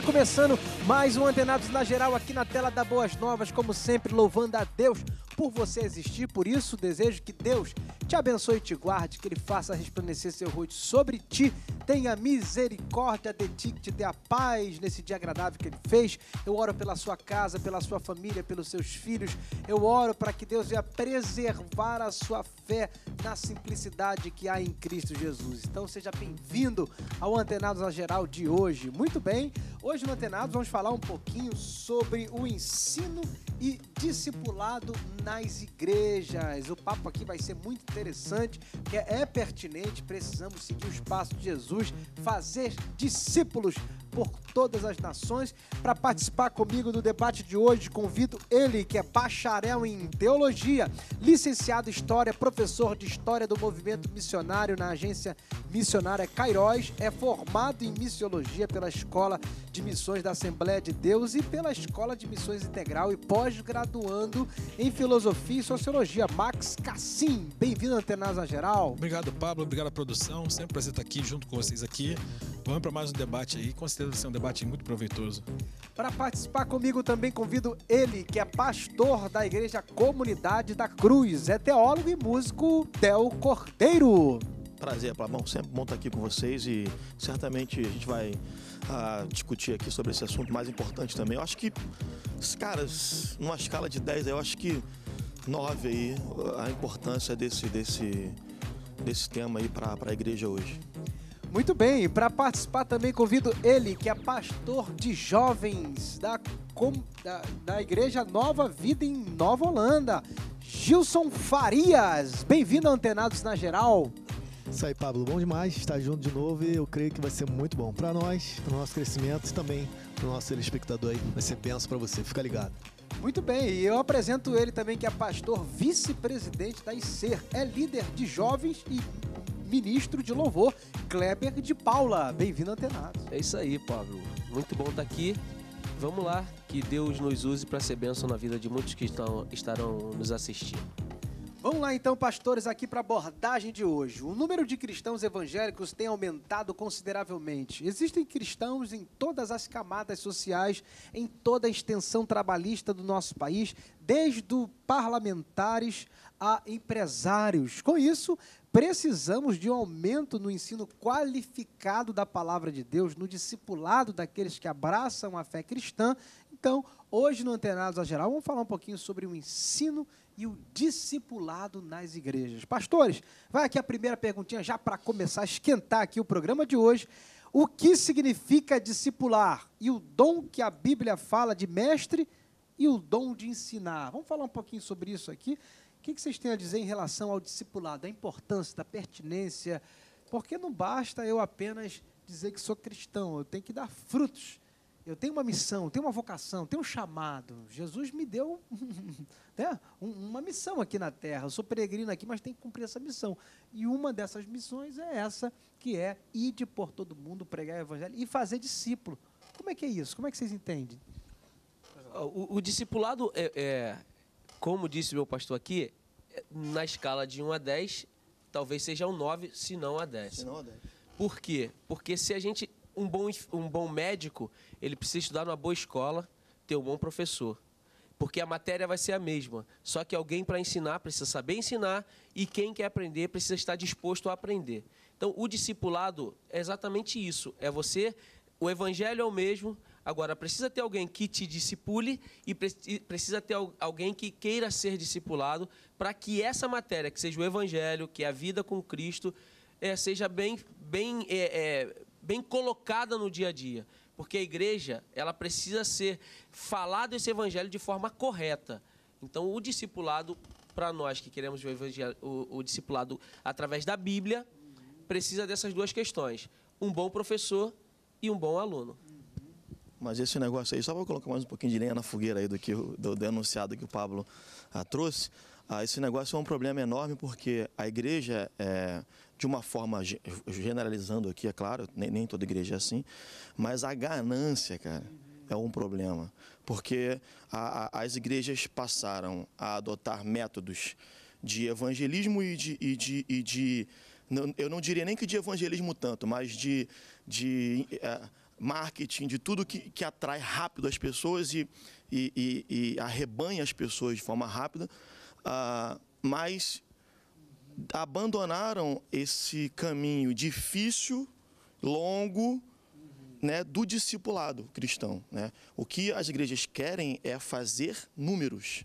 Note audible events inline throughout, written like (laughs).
Está começando mais um Antenados na Geral aqui na tela da Boas Novas, como sempre, louvando a Deus por você existir. Por isso, desejo que Deus te abençoe e te guarde, que Ele faça resplandecer seu rosto sobre ti, tenha misericórdia de ti, que te dê a paz nesse dia agradável que Ele fez. Eu oro pela sua casa, pela sua família, pelos seus filhos. Eu oro para que Deus venha preservar a sua fé na simplicidade que há em Cristo Jesus. Então seja bem-vindo ao Antenados na Geral de hoje. Muito bem, hoje no Antenados vamos falar um pouquinho sobre o ensino e discipulado nas igrejas. O papo aqui vai ser muito interessante interessante, que é, é pertinente. Precisamos seguir os passos de Jesus, fazer discípulos por todas as nações. Para participar comigo do debate de hoje, convido ele, que é bacharel em teologia, licenciado em história, professor de história do movimento missionário na agência missionária Cairóis, é formado em missiologia pela Escola de Missões da Assembleia de Deus e pela Escola de Missões Integral e pós-graduando em filosofia e sociologia. Max Cassim, bem-vindo bem-vindo ao Tenasa Geral. Obrigado, Pablo. Obrigado à produção. Sempre um prazer estar aqui junto com vocês aqui. Vamos para mais um debate aí. Com certeza vai ser um debate muito proveitoso. Para participar comigo também convido ele, que é pastor da Igreja Comunidade da Cruz. É teólogo e músico Del Cordeiro. Prazer, Pablo. Sempre bom estar aqui com vocês e certamente a gente vai ah, discutir aqui sobre esse assunto mais importante também. Eu acho que, caras, numa escala de 10, eu acho que nove aí a importância desse, desse, desse tema aí para a igreja hoje. Muito bem, para participar também convido ele, que é pastor de jovens da, com, da, da Igreja Nova Vida em Nova Holanda, Gilson Farias. Bem-vindo a Antenados na Geral. Isso aí, Pablo. Bom demais estar junto de novo e eu creio que vai ser muito bom para nós, para o nosso crescimento e também para o nosso telespectador aí. Vai ser benção para você. Fica ligado. Muito bem, e eu apresento ele também, que é pastor vice-presidente da ICER, é líder de jovens e ministro de louvor, Kleber de Paula. Bem-vindo, antenado. É isso aí, Pablo. Muito bom estar tá aqui. Vamos lá, que Deus nos use para ser bênção na vida de muitos que estão, estarão nos assistindo. Vamos lá então, pastores, aqui para a abordagem de hoje. O número de cristãos evangélicos tem aumentado consideravelmente. Existem cristãos em todas as camadas sociais, em toda a extensão trabalhista do nosso país, desde parlamentares a empresários. Com isso, precisamos de um aumento no ensino qualificado da palavra de Deus, no discipulado daqueles que abraçam a fé cristã. Então, hoje no Antenados a Geral, vamos falar um pouquinho sobre o ensino e o discipulado nas igrejas. Pastores, vai aqui a primeira perguntinha já para começar a esquentar aqui o programa de hoje. O que significa discipular e o dom que a Bíblia fala de mestre e o dom de ensinar? Vamos falar um pouquinho sobre isso aqui. O que vocês têm a dizer em relação ao discipulado, da importância, da pertinência? Porque não basta eu apenas dizer que sou cristão, eu tenho que dar frutos eu tenho uma missão, tenho uma vocação, tenho um chamado. Jesus me deu (laughs) né, uma missão aqui na terra. Eu sou peregrino aqui, mas tenho que cumprir essa missão. E uma dessas missões é essa, que é ir de por todo mundo, pregar o evangelho e fazer discípulo. Como é que é isso? Como é que vocês entendem? O, o discipulado, é, é, como disse meu pastor aqui, na escala de 1 a 10, talvez seja um 9, se não a 10. Se não a 10. Por quê? Porque se a gente um bom, um bom médico, ele precisa estudar numa boa escola, ter um bom professor. Porque a matéria vai ser a mesma. Só que alguém para ensinar precisa saber ensinar e quem quer aprender precisa estar disposto a aprender. Então, o discipulado é exatamente isso. É você. O evangelho é o mesmo, Agora, precisa ter alguém que te discipule e precisa ter alguém que queira ser discipulado para que essa matéria, que seja o Evangelho, que é a vida com Cristo, é, seja bem, bem é, é, bem colocada no dia a dia, porque a igreja ela precisa ser falado esse evangelho de forma correta. Então, o discipulado para nós que queremos o, o, o discipulado através da Bíblia precisa dessas duas questões: um bom professor e um bom aluno. Mas esse negócio aí, só para colocar mais um pouquinho de lenha na fogueira aí do que do, denunciado que o Pablo ah, trouxe, ah, esse negócio é um problema enorme porque a igreja é, de uma forma, generalizando aqui, é claro, nem, nem toda igreja é assim, mas a ganância, cara, é um problema. Porque a, a, as igrejas passaram a adotar métodos de evangelismo e de, e de, e de não, eu não diria nem que de evangelismo tanto, mas de, de é, marketing, de tudo que, que atrai rápido as pessoas e, e, e, e arrebanha as pessoas de forma rápida, uh, mas abandonaram esse caminho difícil, longo, né, do discipulado cristão. Né? O que as igrejas querem é fazer números.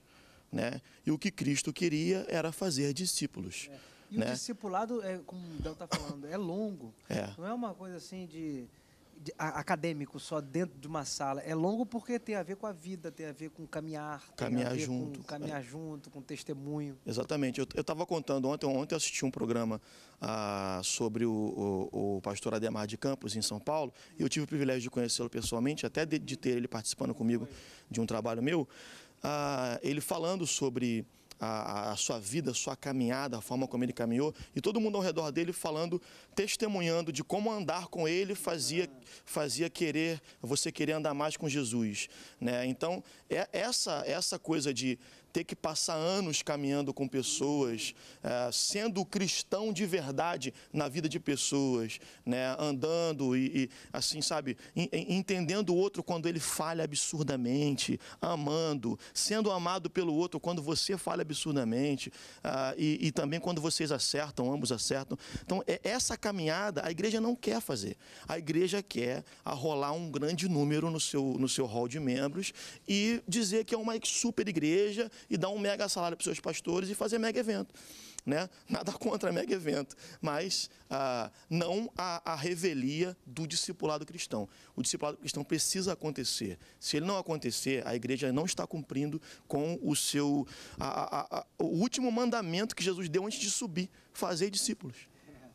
Né? E o que Cristo queria era fazer discípulos. É. E né? o discipulado, é, como o Del está falando, é longo. É. Não é uma coisa assim de acadêmico só dentro de uma sala. É longo porque tem a ver com a vida, tem a ver com caminhar, caminhar junto, com é. caminhar é. junto, com testemunho. Exatamente. Eu estava contando ontem, ontem eu assisti um programa ah, sobre o, o, o, pastor Ademar de Campos em São Paulo e eu tive o privilégio de conhecê-lo pessoalmente, até de, de, ter ele participando comigo de um trabalho meu. Ah, ele falando sobre a, a, sua vida, a sua caminhada, a forma como ele caminhou, e todo mundo ao redor dele falando, testemunhando de como andar com ele fazia, fazia querer, você querer andar mais com Jesus. Né? Então, é essa, essa coisa de ter que passar anos caminhando com pessoas, é, sendo cristão de verdade na vida de pessoas, né, andando e, e assim, sabe, entendendo o outro quando ele falha absurdamente, amando, sendo amado pelo outro quando você falha absurdamente uh, e, e, também quando vocês acertam, ambos acertam. Então, é, essa caminhada a igreja não quer fazer. A igreja quer arrolar um grande número no seu, no seu hall de membros e dizer que é uma super igreja e dar um mega salário para os seus pastores e fazer mega evento. Né? (laughs) Nada contra mega evento, mas ah, não a, a revelia do discipulado cristão. O discipulado cristão precisa acontecer. Se ele não acontecer, a igreja não está cumprindo com o seu a, a, o último mandamento que Jesus deu antes de subir: fazer discípulos.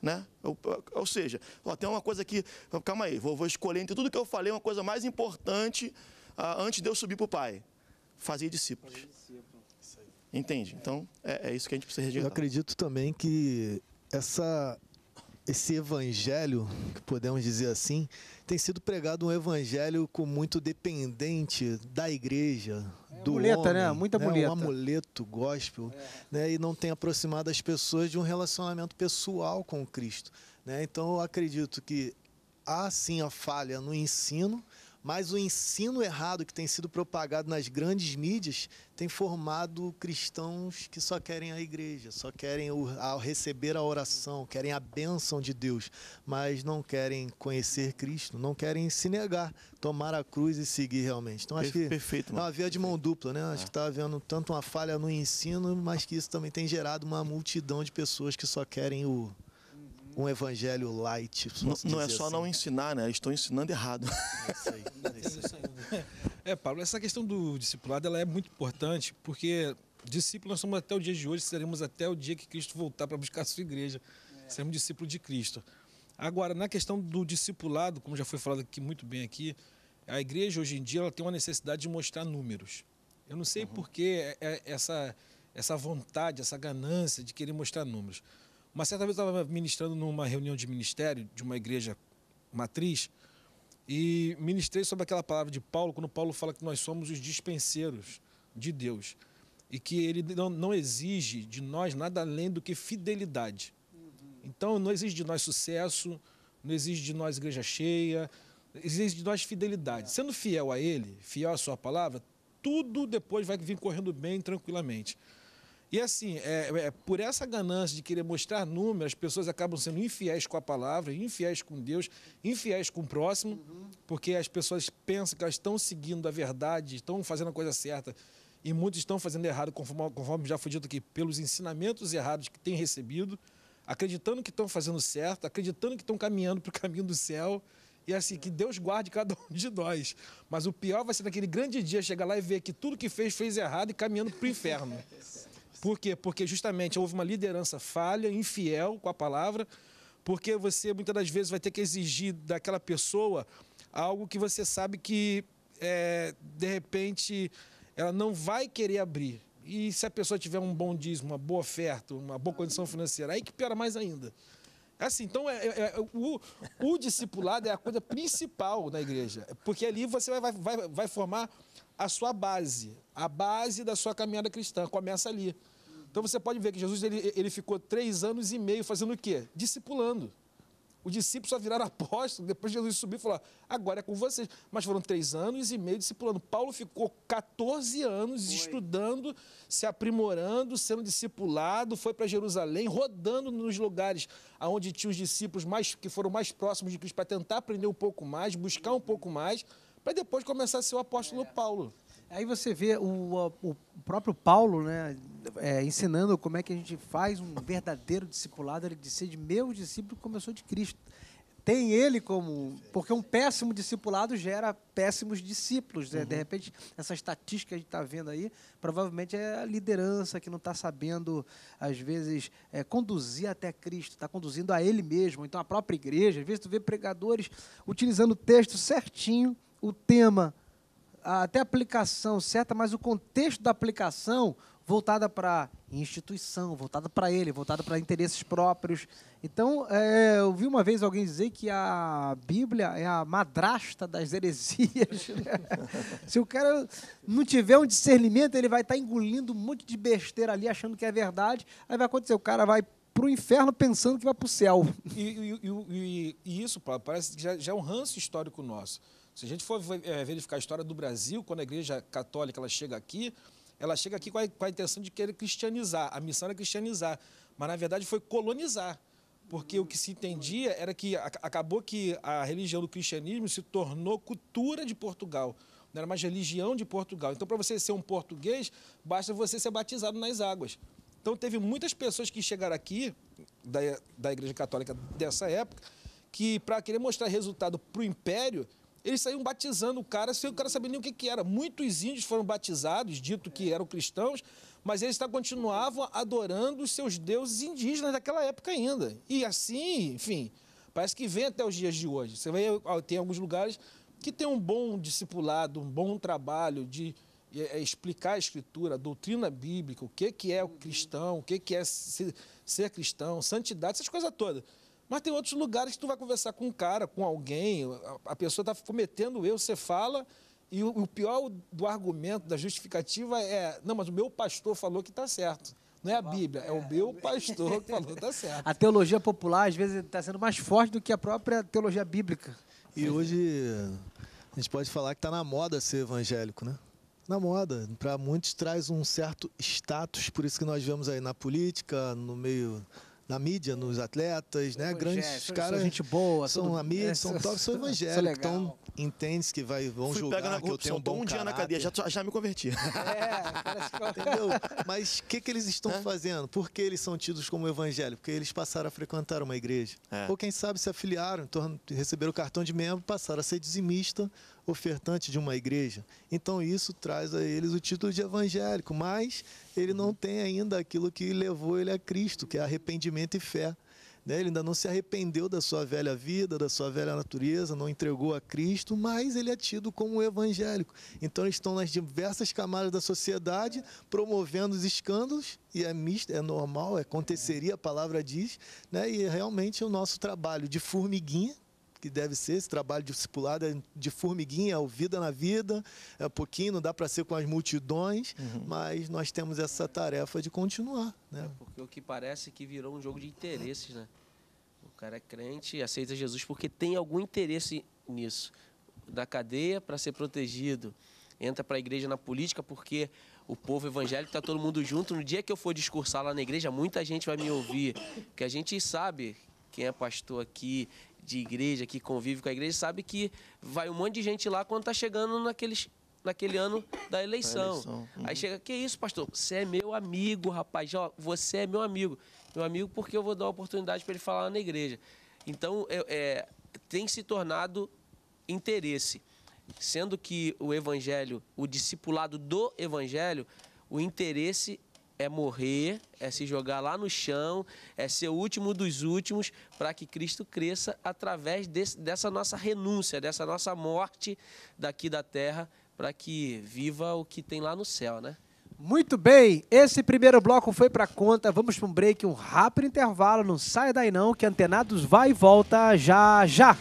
Né? Ou, ou seja, ó, tem uma coisa aqui, calma aí, vou, vou escolher entre tudo que eu falei, uma coisa mais importante ah, antes de eu subir para o Pai: fazer discípulos. Fazer discípulos. Entende? Então, é, é isso que a gente precisa redigir Eu acredito também que essa esse evangelho, que podemos dizer assim, tem sido pregado um evangelho com muito dependente da igreja, é, do muleta, né? homem, né? Muita né? muleta. Um amuleto gospel, é. né? E não tem aproximado as pessoas de um relacionamento pessoal com Cristo, né? Então eu acredito que há sim a falha no ensino, mas o ensino errado que tem sido propagado nas grandes mídias tem formado cristãos que só querem a igreja, só querem o, a receber a oração, querem a bênção de Deus, mas não querem conhecer Cristo, não querem se negar, tomar a cruz e seguir realmente. Então acho que Perfeito, mano. é uma via de mão dupla, né? Acho é. que está havendo tanto uma falha no ensino, mas que isso também tem gerado uma multidão de pessoas que só querem o um evangelho light. Não, não é só assim. não ensinar, né? Estou ensinando errado. (laughs) É isso aí. É, é essa questão do discipulado ela é muito importante porque discípulo nós somos até o dia de hoje, seremos até o dia que Cristo voltar para buscar a sua igreja. É. Seremos discípulo de Cristo. Agora, na questão do discipulado, como já foi falado aqui muito bem aqui, a igreja hoje em dia ela tem uma necessidade de mostrar números. Eu não sei uhum. por que é, é essa, essa vontade, essa ganância de querer mostrar números. Uma certa vez eu estava ministrando numa reunião de ministério de uma igreja matriz e ministrei sobre aquela palavra de Paulo, quando Paulo fala que nós somos os dispenseiros de Deus e que ele não, não exige de nós nada além do que fidelidade. Uhum. Então não exige de nós sucesso, não exige de nós igreja cheia, exige de nós fidelidade. É. Sendo fiel a ele, fiel à sua palavra, tudo depois vai vir correndo bem tranquilamente. E assim, é, é, por essa ganância de querer mostrar números, as pessoas acabam sendo infiéis com a palavra, infiéis com Deus, infiéis com o próximo, uhum. porque as pessoas pensam que elas estão seguindo a verdade, estão fazendo a coisa certa. E muitos estão fazendo errado, conforme, conforme já foi dito aqui, pelos ensinamentos errados que têm recebido, acreditando que estão fazendo certo, acreditando que estão caminhando para o (laughs) caminho do céu. E assim, que Deus guarde cada um de nós. Mas o pior vai ser naquele grande dia chegar lá e ver que tudo que fez, fez errado e caminhando para o inferno. (laughs) Por quê? Porque justamente houve uma liderança falha, infiel com a palavra, porque você muitas das vezes vai ter que exigir daquela pessoa algo que você sabe que é, de repente ela não vai querer abrir. E se a pessoa tiver um bom dízimo, uma boa oferta, uma boa condição financeira, aí que piora mais ainda. Assim, então é, é, é o, o discipulado é a coisa principal na igreja, porque ali você vai, vai, vai formar a sua base, a base da sua caminhada cristã, começa ali. Então você pode ver que Jesus ele, ele ficou três anos e meio fazendo o quê? Discipulando. Os discípulos só viraram apóstolos depois Jesus subiu e falou: agora é com vocês. Mas foram três anos e meio discipulando. Paulo ficou 14 anos foi. estudando, se aprimorando, sendo discipulado, foi para Jerusalém, rodando nos lugares onde tinha os discípulos mais que foram mais próximos de Cristo para tentar aprender um pouco mais, buscar um pouco mais, para depois começar a ser o apóstolo é. Paulo. Aí você vê o, o próprio Paulo né, é, ensinando como é que a gente faz um verdadeiro discipulado. Ele disse: de meu discípulo começou de Cristo. Tem ele como. Porque um péssimo discipulado gera péssimos discípulos. Né? Uhum. De repente, essa estatística que a gente está vendo aí, provavelmente é a liderança que não está sabendo, às vezes, é, conduzir até Cristo, está conduzindo a ele mesmo. Então, a própria igreja, às vezes, tu vê pregadores utilizando o texto certinho, o tema até aplicação certa, mas o contexto da aplicação voltada para instituição, voltada para ele, voltada para interesses próprios. Então, é, eu vi uma vez alguém dizer que a Bíblia é a madrasta das (laughs) heresias. Né? Se o cara não tiver um discernimento, ele vai estar tá engolindo um monte de besteira ali, achando que é verdade. Aí vai acontecer, o cara vai para o inferno pensando que vai para o céu. E, e, e, e, isso, Paulo, parece que já, já é um ranço histórico nosso. Se a gente for é, verificar a história do Brasil, quando a igreja católica ela chega aqui, ela chega aqui com a, com a intenção de querer cristianizar. A missão era cristianizar, mas na verdade foi colonizar. Porque o que se entendia era que acabou que a religião do cristianismo se tornou cultura de Portugal não era mais religião de Portugal. Então, para você ser um português, basta você ser batizado nas águas. Então, teve muitas pessoas que chegaram aqui, da, da Igreja Católica dessa época, que para querer mostrar resultado para o império, eles saíam batizando o cara, sem o cara saber nem o que, que era. Muitos índios foram batizados, dito que eram cristãos, mas eles tá, continuavam adorando os seus deuses indígenas daquela época ainda. E assim, enfim, parece que vem até os dias de hoje. Você vê, tem alguns lugares que tem um bom discipulado, um bom trabalho de é, é, explicar a escritura, a doutrina bíblica, o que, que é o cristão, o que, que é ser cristão, santidade, essas coisas todas. Mas tem outros lugares que tu vai conversar com um cara, com alguém, a, pessoa está cometendo erro, você fala, e o, pior do argumento, da justificativa é, não, mas o meu pastor falou que está certo. Não é a Bíblia, é o meu é. pastor que falou, está certo. A teologia popular, às vezes, está sendo mais forte do que a própria teologia bíblica. E hoje a gente pode falar que está na moda ser evangélico, né? na moda. Para muitos traz um certo status, por isso que nós vemos aí na política, no meio na mídia, nos atletas, né? Grandes caras. São gente boa, são tudo... é, são top, são evangélicos. Então, entende que vai, vão Fui julgar na que eu tenho um bom um dia na cadeia, já, já me converti. (laughs) É, (laughs) entendeu? Mas o que, que eles estão é? fazendo? Por que eles são tidos como evangélicos? Porque eles passaram a frequentar uma igreja. É. Ou quem sabe se afiliaram, de receberam o cartão de membro, passaram a ser dizimista ofertante de uma igreja. Então isso traz a eles o título de evangélico, mas ele não tem ainda aquilo que levou ele a Cristo, que é arrependimento e fé. Né? Ele ainda não se arrependeu da sua velha vida, da sua velha natureza, não entregou a Cristo, mas ele é tido como evangélico. Então eles estão nas diversas camadas da sociedade promovendo os escândalos, e é, misto, é normal, é, aconteceria, a palavra diz, né? e é realmente o nosso trabalho de formiguinha que deve ser esse trabalho discipulado é de formiguinha, é vida na vida, é pouquinho, não dá para ser com as multidões, uhum. mas nós temos essa tarefa de continuar. Né? É porque o que parece é que virou um jogo de interesses, né? O cara é crente e aceita Jesus porque tem algum interesse nisso. Da cadeia para ser protegido, entra para a igreja na política porque o povo evangélico está todo mundo junto. No dia que eu for discursar lá na igreja, muita gente vai me ouvir, porque a gente sabe quem é pastor aqui, de igreja, que convive com a igreja, sabe que vai um monte de gente lá quando tá chegando naqueles, naquele ano da eleição. eleição. Uhum. Aí chega, que isso, pastor? Você é meu amigo, rapaz. Ó, você é meu amigo. Meu amigo porque eu vou dar uma oportunidade para ele falar na igreja. Então, é, é, tem se tornado interesse. Sendo que o evangelho, o discipulado do evangelho, o interesse é morrer, é se jogar lá no chão, é ser o último dos últimos para que Cristo cresça através desse, dessa nossa renúncia, dessa nossa morte daqui da terra, para que viva o que tem lá no céu, né? Muito bem, esse primeiro bloco foi para conta. Vamos para um break, um rápido intervalo. Não saia daí não, que Antenados vai e volta já já.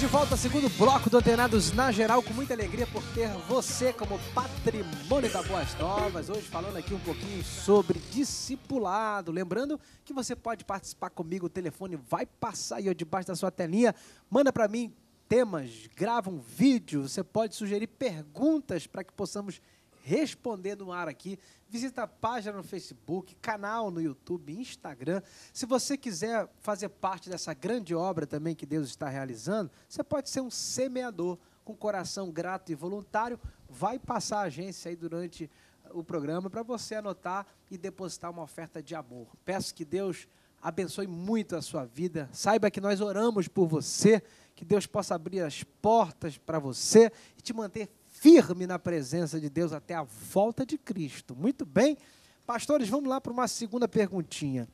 Estamos de volta ao segundo bloco do Antenados na Geral, com muita alegria por ter você como patrimônio da Boas Novas. Hoje falando aqui um pouquinho sobre discipulado. Lembrando que você pode participar comigo, o telefone vai passar aí debaixo da sua telinha. Manda para mim temas, grava um vídeo, você pode sugerir perguntas para que possamos responder no ar aqui visita a página no Facebook, canal no YouTube, Instagram. Se você quiser fazer parte dessa grande obra também que Deus está realizando, você pode ser um semeador com coração grato e voluntário. Vai passar a agência aí durante o programa para você anotar e depositar uma oferta de amor. Peço que Deus abençoe muito a sua vida. Saiba que nós oramos por você, que Deus possa abrir as portas para você e te manter firme na presença de Deus até a volta de Cristo. Muito bem. Pastores, vamos lá para uma segunda perguntinha.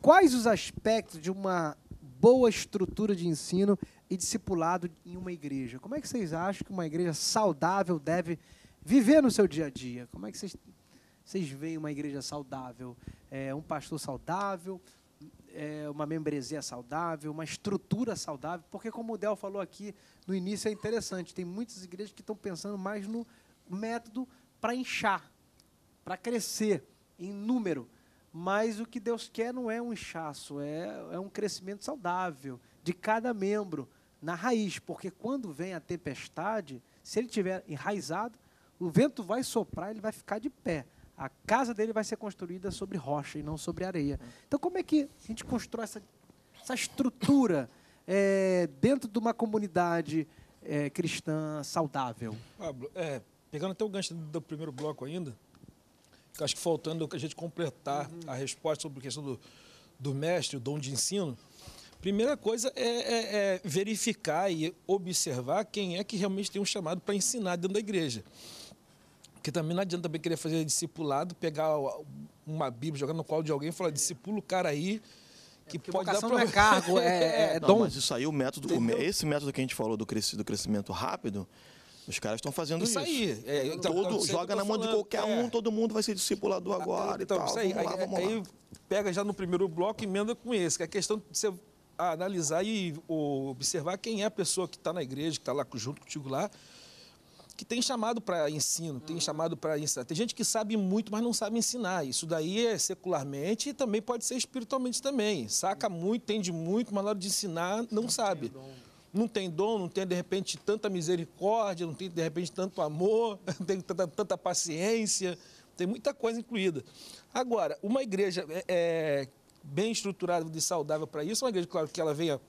Quais os aspectos de uma boa estrutura de ensino e discipulado em uma igreja? Como é que vocês acham que uma igreja saudável deve viver no seu dia a dia? Como é que vocês, vocês veem uma igreja saudável? É, um pastor saudável, é, uma membresia saudável, uma estrutura saudável, porque, como o Del falou aqui no início, é interessante, tem muitas igrejas que estão pensando mais no método para inchar, para crescer em número. Mas o que Deus quer não é um inchaço, é, é um crescimento saudável de cada membro na raiz, porque quando vem a tempestade, se ele tiver enraizado, o vento vai soprar, ele vai ficar de pé a casa dele vai ser construída sobre rocha e não sobre areia. Então, como é que a gente constrói essa, essa estrutura é, dentro de uma comunidade é, cristã saudável? Pablo, é, pegando até o gancho do primeiro bloco ainda, acho que faltando a gente completar uhum. a resposta sobre a questão do, do mestre, o dom de ensino, primeira coisa é, é, é verificar e observar quem é que realmente tem um chamado para ensinar dentro da igreja. Porque também não adianta também querer fazer discipulado, pegar uma Bíblia, jogar no colo de alguém e falar, discipula o cara aí, que é pode dar para... não é cargo, é, (laughs) é, é dom. Mas isso aí, o método, o, esse método que a gente falou do, do crescimento rápido, os caras estão fazendo isso. É, isso aí. É, então, todo, joga na mão falando, de qualquer um, todo mundo vai ser discipulador então, agora então, e tal. Isso aí, vamos lá, vamos aí, lá. pega já no primeiro bloco e emenda com esse, que é a questão de você analisar e observar quem é a pessoa que está na igreja, que está lá junto contigo lá, que tem chamado para ensino, tem uhum. chamado para ensinar. Tem gente que sabe muito, mas não sabe ensinar. Isso daí é secularmente e também pode ser espiritualmente também. Saca uhum. muito, entende muito, mas na hora de ensinar não sabe. Não tem dom, não tem de repente tanta misericórdia, não tem de repente tanto amor, (laughs) não tem tanta, tanta paciência, tem muita coisa incluída. Agora, uma igreja é, é bem estruturada e saudável para isso, é uma igreja, claro, que ela venha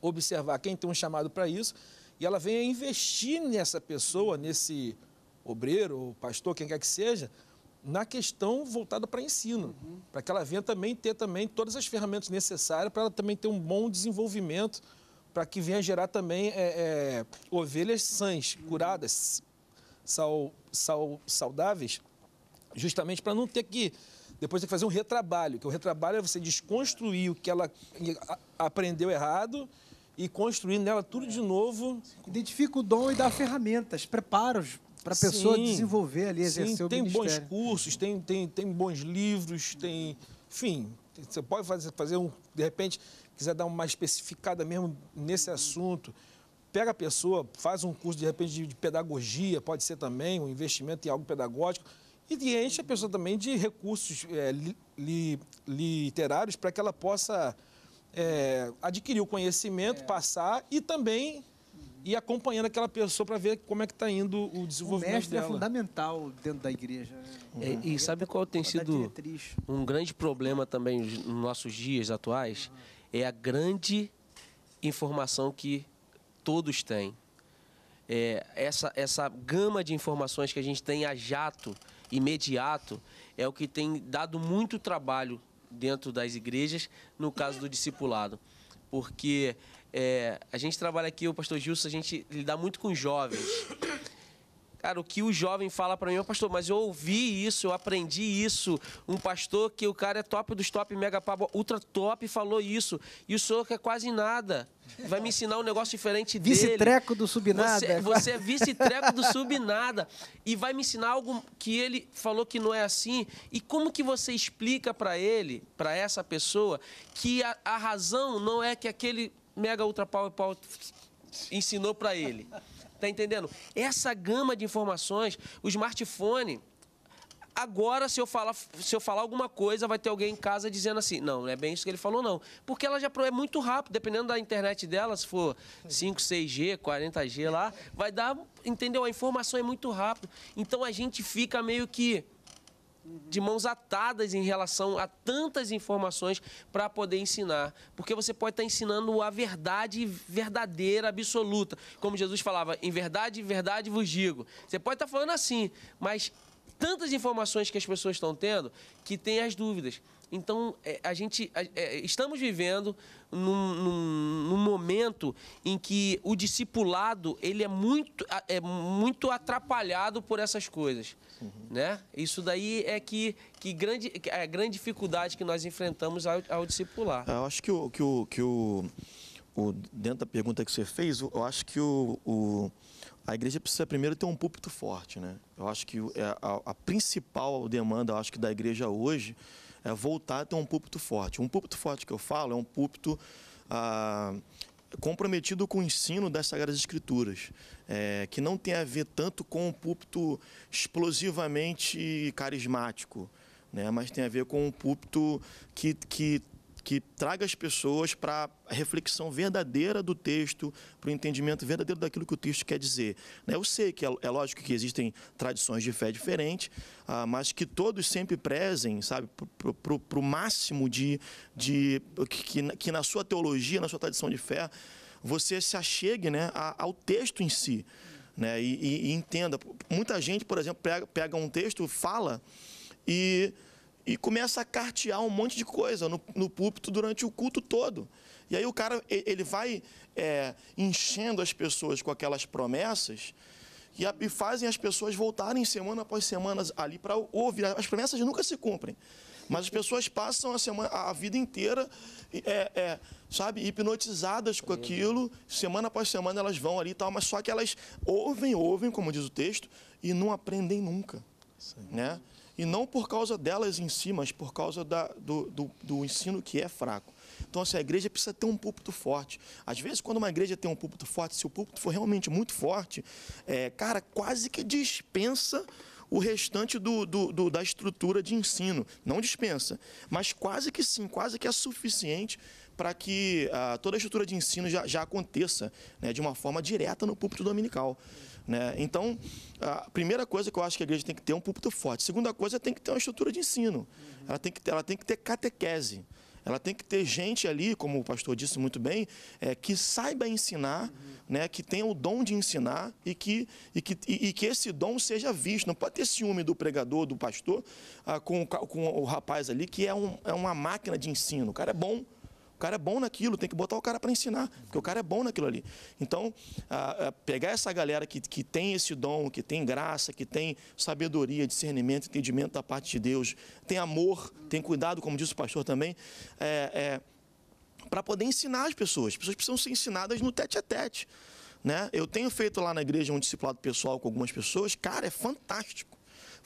observar quem tem um chamado para isso, e ela venha investir nessa pessoa, nesse obreiro, pastor, quem quer que seja, na questão voltada para ensino, uhum. para que ela venha também ter também todas as ferramentas necessárias para ela também ter um bom desenvolvimento, para que venha gerar também é, é, ovelhas sãs, uhum. curadas, sal, sal, saudáveis, justamente para não ter que depois tem que fazer um retrabalho, que o retrabalho é você desconstruir o que ela aprendeu errado e construir nela tudo de novo. Identifica o dom e dá ferramentas, preparos para a pessoa sim, desenvolver ali, exercer sim, o tem ministério. Tem bons cursos, tem, tem, tem bons livros, tem. Enfim, você pode fazer, fazer um. De repente, quiser dar uma especificada mesmo nesse assunto. Pega a pessoa, faz um curso de repente de, de pedagogia, pode ser também um investimento em algo pedagógico, e enche a pessoa também de recursos é, li, li, literários para que ela possa é, adquirir o conhecimento, é. passar e também e acompanhando aquela pessoa para ver como é que está indo o desenvolvimento o mestre é dela. é fundamental dentro da igreja. Né? É, e é sabe qual tem sido um grande problema também nos nossos dias atuais? Uhum. É a grande informação que todos têm. É, essa, essa gama de informações que a gente tem a jato, imediato, é o que tem dado muito trabalho dentro das igrejas, no caso do discipulado. Porque é, a gente trabalha aqui, o pastor Gilson, a gente lida muito com jovens. Cara, o que o jovem fala para mim, pastor, mas eu ouvi isso, eu aprendi isso. Um pastor que o cara é top dos top, mega pabo, ultra top, falou isso. E o senhor quer é quase nada. Vai me ensinar um negócio diferente dele. Vice-treco do subnada. Você, você é vice-treco do subnada. E vai me ensinar algo que ele falou que não é assim. E como que você explica para ele, para essa pessoa, que a, a razão não é que aquele mega ultra power, power ensinou para ele? Está entendendo? Essa gama de informações, o smartphone. Agora, se eu, falar, se eu falar alguma coisa, vai ter alguém em casa dizendo assim: não, não é bem isso que ele falou, não. Porque ela já é muito rápido, dependendo da internet dela, se for 5, 6G, 40G lá, vai dar. Entendeu? A informação é muito rápida. Então a gente fica meio que de mãos atadas em relação a tantas informações para poder ensinar. Porque você pode estar tá ensinando a verdade verdadeira, absoluta. Como Jesus falava, em verdade, verdade vos digo. Você pode estar tá falando assim, mas tantas informações que as pessoas estão tendo que tem as dúvidas. Então, é, a gente é, estamos vivendo num, num, num, momento em que o discipulado ele é muito, é muito atrapalhado por essas coisas. Uhum. Né? Isso daí é que, que grande, é a grande dificuldade que nós enfrentamos ao, ao discipular. Eu acho que, o, que, o, que o, o, dentro da pergunta que você fez, eu acho que o, o a igreja precisa primeiro ter um púlpito forte. Né? Eu acho que é a, a principal demanda eu acho que da igreja hoje é, voltado a um púlpito forte. Um púlpito forte que eu falo é um púlpito ah, comprometido com o ensino das Sagradas Escrituras, é, que não tem a ver tanto com um púlpito explosivamente carismático, né, mas tem a ver com um púlpito que, que que traga as pessoas para a reflexão verdadeira do texto, para o entendimento verdadeiro daquilo que o texto quer dizer. Né, eu sei que é, é lógico que existem tradições de fé diferentes, ah, mas que todos sempre prezem, sabe, para o máximo de, de que, que na sua teologia, na sua tradição de fé, você se achegue né, ao texto em si. Né, e, e entenda. Muita gente, por exemplo, pega, pega um texto, fala e e começa a cartear um monte de coisa no, no púlpito durante o culto todo. E aí o cara ele vai é, enchendo as pessoas com aquelas promessas e, a, e, fazem as pessoas voltarem semana após semana ali para ouvir. As promessas nunca se cumprem. Mas as pessoas passam a, semana, a vida inteira, é, é, sabe, hipnotizadas com aquilo. Semana após semana elas vão ali e tal, mas só que elas ouvem, ouvem, como diz o texto, e não aprendem nunca. Sim. Né? E não por causa delas em si, mas por causa da, do, do, do ensino que é fraco. Então, assim, a igreja precisa ter um púlpito forte. Às vezes, quando uma igreja tem um púlpito forte, se o púlpito for realmente muito forte, é, cara, quase que dispensa o restante do, do, do, da estrutura de ensino. Não dispensa, mas quase que sim, quase que é suficiente para que ah, toda a estrutura de ensino já, já aconteça né, de uma forma direta no púlpito dominical. Né? Então, a primeira coisa que eu acho que a igreja tem que ter é um púlpito forte. A segunda coisa, tem que ter uma estrutura de ensino. Uhum. Ela, tem que ter, ela tem que ter catequese. Ela tem que ter gente ali, como o pastor disse muito bem, é, que saiba ensinar, uhum. né, que tenha o dom de ensinar e que, e, que, e, e, que esse dom seja visto. Não pode ter ciúme do pregador, do pastor, ah, com, com o rapaz ali, que é, um, é uma máquina de ensino. O cara é bom o cara é bom naquilo, tem que botar o cara para ensinar, porque o cara é bom naquilo ali. Então, a, a pegar essa galera que, que tem esse dom, que tem graça, que tem sabedoria, discernimento, entendimento da parte de Deus, tem amor, tem cuidado, como disse o pastor também, é, é, para poder ensinar as pessoas. As pessoas precisam ser ensinadas no tete a tete. Né? Eu tenho feito lá na igreja um discipulado pessoal com algumas pessoas, cara, é fantástico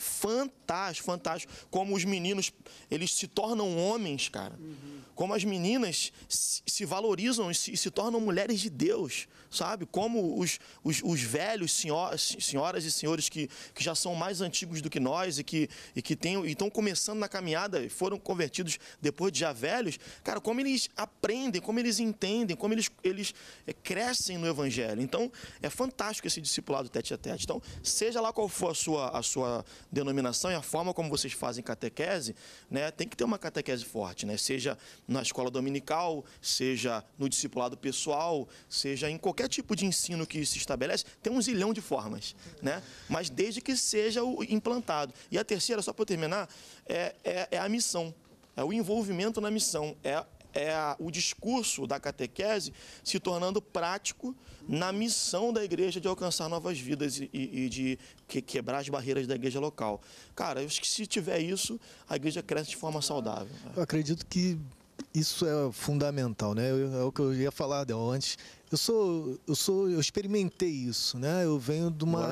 fantástico, fantástico. Como os meninos, eles se tornam homens, cara. Uhum. Como as meninas se valorizam e se, se, tornam mulheres de Deus, sabe? Como os, os, os velhos, senhoras senhoras e senhores que, que já são mais antigos do que nós e que, e que tem, estão começando na caminhada e foram convertidos depois de já velhos, cara, como eles aprendem, como eles entendem, como eles, eles eh, crescem no evangelho. Então, é fantástico esse discipulado tete a tete. Então, seja lá qual for a sua, a sua denominação e a forma como vocês fazem catequese, né, tem que ter uma catequese forte, né? Seja na escola dominical, seja no discipulado pessoal, seja em qualquer tipo de ensino que se estabelece, tem um zilhão de formas, né? Mas desde que seja o implantado. E a terceira, só para terminar, é, é, é a missão é o envolvimento na missão, é, é a, o discurso da catequese se tornando prático na missão da igreja de alcançar novas vidas e, e, e de que, quebrar as barreiras da igreja local. Cara, eu acho que se tiver isso, a igreja cresce de forma saudável. Né? Eu acredito que isso é fundamental, né? É o que eu ia falar antes. Eu sou, eu sou, eu experimentei isso, né? Eu venho de uma,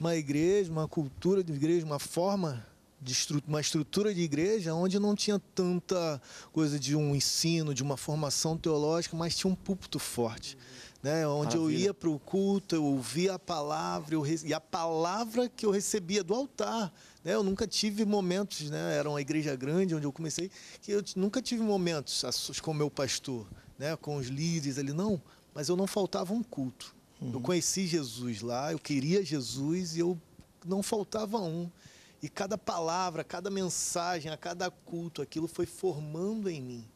uma igreja, uma cultura de igreja, uma forma de estru uma estrutura de igreja onde não tinha tanta coisa de um ensino, de uma formação teológica, mas tinha um púlpito forte. Né, onde Maravilha. eu ia para o culto, eu ouvia a palavra, eu e a palavra que eu recebia do altar. Né, eu nunca tive momentos, né, era uma igreja grande onde eu comecei, que eu nunca tive momentos com o meu pastor, né, com os líderes ali, não, mas eu não faltava um culto. Uhum. Eu conheci Jesus lá, eu queria Jesus e eu não faltava um. E cada palavra, cada mensagem, a cada culto, aquilo foi formando em mim.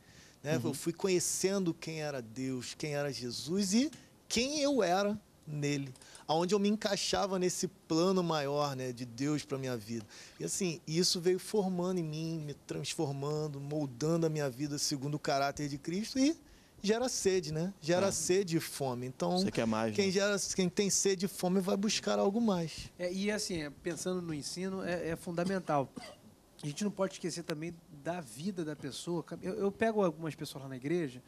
Né? Uhum. Eu fui conhecendo quem era Deus, quem era Jesus e quem eu era nele, aonde eu me encaixava nesse plano maior, né, de Deus para minha vida. E assim, isso veio formando em mim, me transformando, moldando a minha vida segundo o caráter de Cristo e gera sede, né? Gera é. sede e fome. Então, Você quer é mais, quem, né? gera, quem tem sede e fome vai buscar algo mais. É, e assim, é, pensando no ensino, é, é, fundamental. A gente não pode esquecer também da vida da pessoa. Eu, eu pego algumas pessoas lá na igreja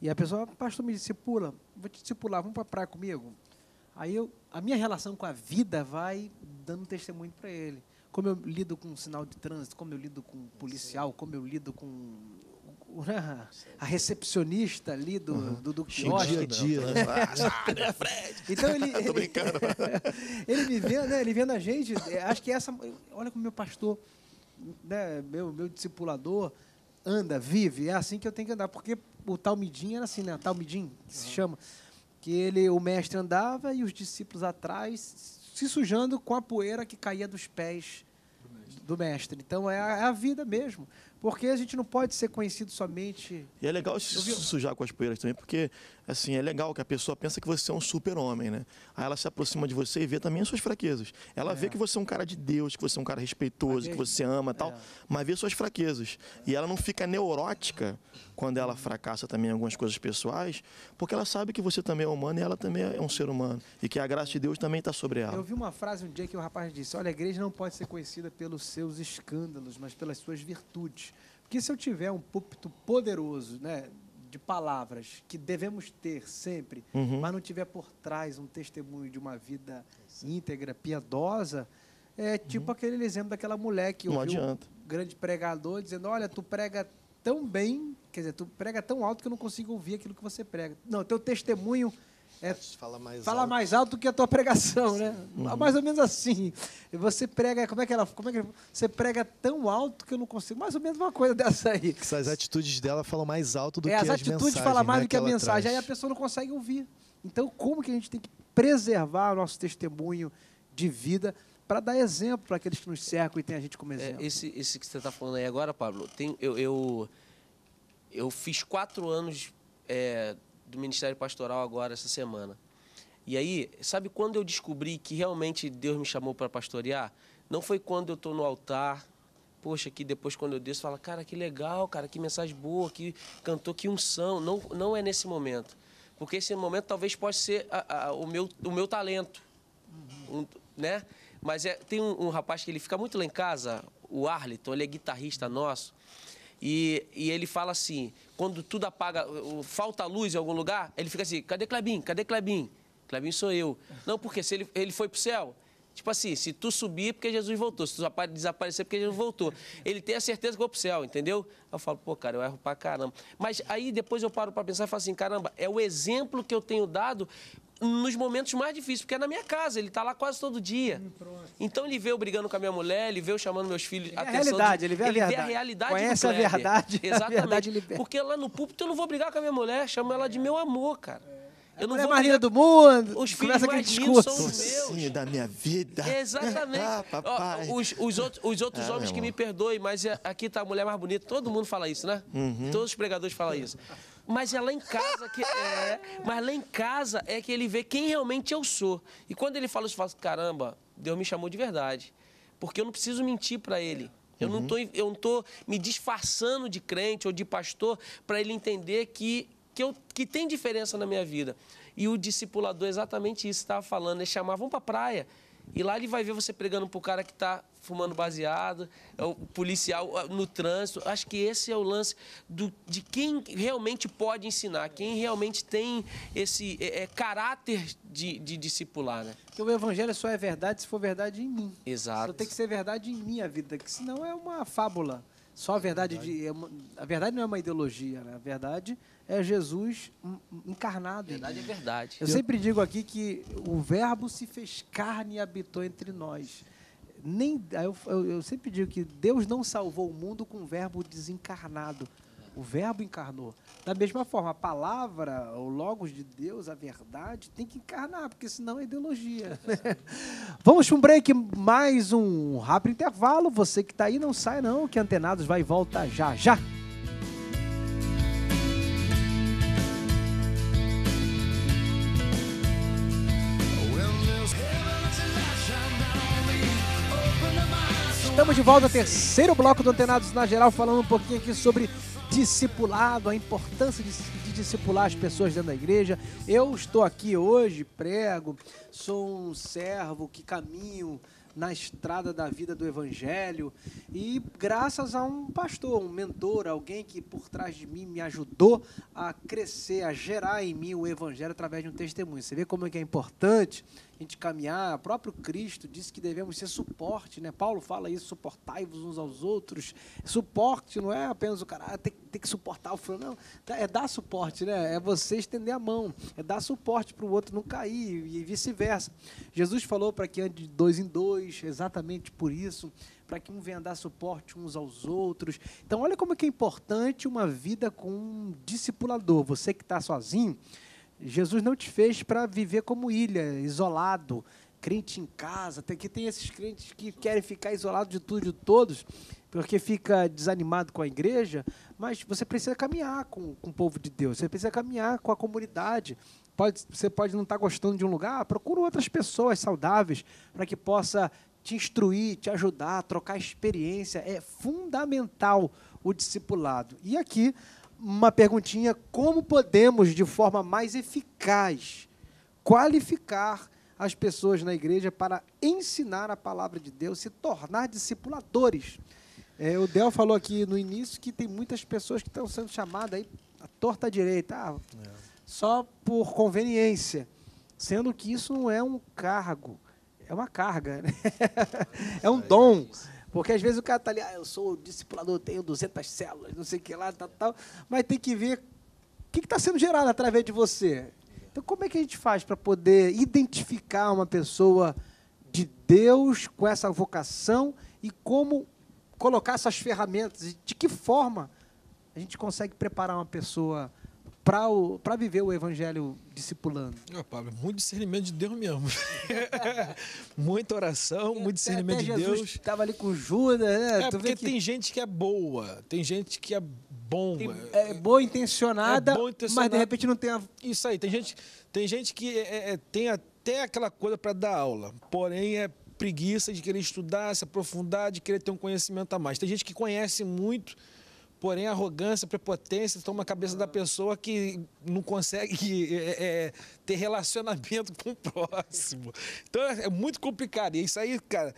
e a pessoa, pastor, me discipula, vou te discipular, vamos para a praia comigo? Aí eu, a minha relação com a vida vai dando testemunho para ele como eu lido com um sinal de trânsito, como eu lido com um policial, como eu lido com né? a recepcionista ali do, uhum. do, do Dia dia, né? Então ele, ele, (laughs) Tô brincando. (laughs) ele me vendo, né? Ele vendo a gente. É, acho que essa. Olha como meu pastor, né? Meu, meu discipulador anda, vive. É assim que eu tenho que andar, porque o Talmidim era assim, né? Talmidim que se chama, que ele, o mestre andava e os discípulos atrás se sujando com a poeira que caía dos pés do mestre. Então é a, é a vida mesmo. Porque a gente não pode ser conhecido somente. E é legal se sujar com as poeiras também, porque assim, é legal que a pessoa pensa que você é um super-homem, né? Aí ela se aproxima de você e vê também as suas fraquezas. Ela é. vê que você é um cara de Deus, que você é um cara respeitoso, que é você ama tal, é. mas vê suas fraquezas. E ela não fica neurótica quando ela fracassa também algumas coisas pessoais, porque ela sabe que você também é humano e ela também é um ser humano. E que a graça de Deus também está sobre ela. Eu vi uma frase um dia que o rapaz disse: Olha, a igreja não pode ser conhecida pelos seus escândalos, mas pelas suas virtudes. Porque se eu tiver um púlpito poderoso, né, de palavras que devemos ter sempre, uhum. mas não tiver por trás um testemunho de uma vida íntegra, piedosa, é tipo uhum. aquele exemplo daquela mulher que não adianta. um grande pregador dizendo: Olha, tu prega tão bem, quer dizer, tu prega tão alto que eu não consigo ouvir aquilo que você prega. Não, teu testemunho é, fala mais fala alto. mais alto que a tua pregação, Sim. né? Uhum. Mais ou menos assim. Você prega, como é que ela, como é que você prega tão alto que eu não consigo. Mais ou menos uma coisa dessa aí. As atitudes dela falam mais alto do é, que as, as mensagens. As atitudes falam né, mais né, do que, que a mensagem. Traz. Aí a pessoa não consegue ouvir. Então, como que a gente tem que preservar o nosso testemunho de vida para dar exemplo para aqueles que nos cercam e tem a gente como é, exemplo? É, esse, esse que você está falando aí agora, Pablo, tem, eu, eu, eu fiz quatro anos é, do Ministério Pastoral agora, essa semana. E aí, sabe quando eu descobri que realmente Deus me chamou para pastorear? Não foi quando eu estou no altar, poxa, que depois quando eu desço, fala, cara, que legal, cara, que mensagem boa, que cantou, que unção. Não, não é nesse momento. Porque esse momento talvez possa ser a, a, o, meu, o meu talento. Uhum. Um, né? Mas é, tem um, um, rapaz que ele fica muito lá em casa, o Arliton, ele é guitarrista nosso. E, e ele fala assim, quando tudo apaga, falta luz em algum lugar, ele fica assim, cadê Clebin? Cadê Clebin? Clebin sou eu. Não, porque se ele, ele foi pro céu, Tipo assim, se tu subir, é porque Jesus voltou. Se tu desaparecer, é porque Jesus voltou. Ele tem a certeza que vou pro céu, entendeu? Eu falo, pô, cara, eu erro pra caramba. Mas aí depois eu paro pra pensar e falo assim, caramba, é o exemplo que eu tenho dado nos momentos mais difíceis, porque é na minha casa, ele está lá quase todo dia. Hum, então ele vê eu brigando com a minha mulher, ele vê eu chamando meus filhos. Ele a atenção realidade, de... ele vê a ele verdade. Vê a realidade Conhece a verdade. (laughs) Exatamente. A verdade porque lá no púlpito eu não vou brigar com a minha mulher, chamo ela de meu amor, cara. É. Eu não mais do mundo. Os filhos mais lindos são os meus. da minha vida. Exatamente. Ah, papai. Os, os, outros, os outros ah, homens que me perdoem, mas é, aqui está a mulher mais bonita. Todo mundo fala isso, né? Uhum. Todos os pregadores falam isso. Mas é lá em casa que. É, mas lá em casa é que ele vê quem realmente eu sou. E quando ele fala isso, eu falo, assim, caramba, Deus me chamou de verdade. Porque eu não preciso mentir para ele. Eu, uhum. não tô, eu não tô me disfarçando de crente ou de pastor para ele entender que, que, eu, que tem diferença na minha vida. E o discipulador é exatamente isso estava falando. Ele chamava, vamos para praia. E lá ele vai ver você pregando pro cara que tá fumando baseado, é o policial é, no trânsito. Acho que esse é o lance do, de quem realmente pode ensinar, quem realmente tem esse é, é, caráter de, de discipular, né? Porque o evangelho só é verdade se for verdade em mim. Exato. Só tem que ser verdade em minha vida, que senão é uma fábula. Só a verdade, verdade. de. É a verdade não é uma ideologia, né? A verdade é Jesus encarnado. Verdade é verdade. Eu sempre digo aqui que o verbo se fez carne e habitou entre nós. Nem, eu, eu sempre digo que Deus não salvou o mundo com o verbo desencarnado. O verbo encarnou. Da mesma forma, a palavra, o logos de Deus, a verdade, tem que encarnar, porque senão é ideologia. (laughs) Vamos para um break, mais um rápido intervalo. Você que está aí, não sai não, que Antenados vai e volta já, já. de volta ao terceiro bloco do Antenados na Geral, falando um pouquinho aqui sobre discipulado, a importância de, de, discipular as pessoas dentro da igreja. Eu estou aqui hoje, prego, sou um servo que caminho na estrada da vida do Evangelho e graças a um pastor, um mentor, alguém que por trás de mim me ajudou a crescer, a gerar em mim o Evangelho através de um testemunho. Você vê como é que é importante a gente caminhar. O próprio Cristo disse que devemos ser suporte, né? Paulo fala isso, suportai-vos uns aos outros. Suporte não é apenas o cara ah, tem, tem, que suportar o fulano, não. Tá, é dar suporte, né? É você estender a mão, é dar suporte para o outro não cair e vice-versa. Jesus falou para que ande de dois em dois, exatamente por isso, para que um venha dar suporte uns aos outros. Então, olha como é que é importante uma vida com um discipulador. Você que está sozinho, Jesus não te fez para viver como ilha, isolado, crente em casa. Tem que tem esses crentes que querem ficar isolado de tudo e de todos, porque fica desanimado com a igreja, mas você precisa caminhar com, com o povo de Deus, você precisa caminhar com a comunidade. Pode, você pode não estar tá gostando de um lugar, ah, procura outras pessoas saudáveis para que possa te instruir, te ajudar, trocar experiência. É fundamental o discipulado. E aqui uma perguntinha: como podemos, de forma mais eficaz, qualificar as pessoas na igreja para ensinar a palavra de Deus, se tornar discipuladores? É, o Del falou aqui no início que tem muitas pessoas que estão sendo chamadas aí à torta direita, ah, é. só por conveniência, sendo que isso não é um cargo, é uma carga, né? (laughs) é um é dom. Porque às vezes o cara está ali, ah, eu sou discipulador, tenho 200 células, não sei o que lá, tal, tal, mas tem que ver o que está sendo gerado através de você. Então, como é que a gente faz para poder identificar uma pessoa de Deus com essa vocação e como colocar essas ferramentas? De que forma a gente consegue preparar uma pessoa para viver o evangelho discipulando? Oh, Pablo, muito discernimento de Deus mesmo. (laughs) Muita oração, muito discernimento até de Jesus Deus. estava ali com Judas, né? É, tu porque que... tem gente que é boa, tem gente que é bom. Tem, é, é boa intencionada, é boa intencionada, mas de repente não tem a... Isso aí, tem gente, tem gente que é, é, é tem até aquela coisa para dar aula, porém é preguiça de querer estudar, se aprofundar, de querer ter um conhecimento a mais. Tem gente que conhece muito Porém, a arrogância, a prepotência toma a cabeça da pessoa que não consegue (laughs) é, é, ter relacionamento com o próximo. Então é, é muito complicado. E é isso aí, cara,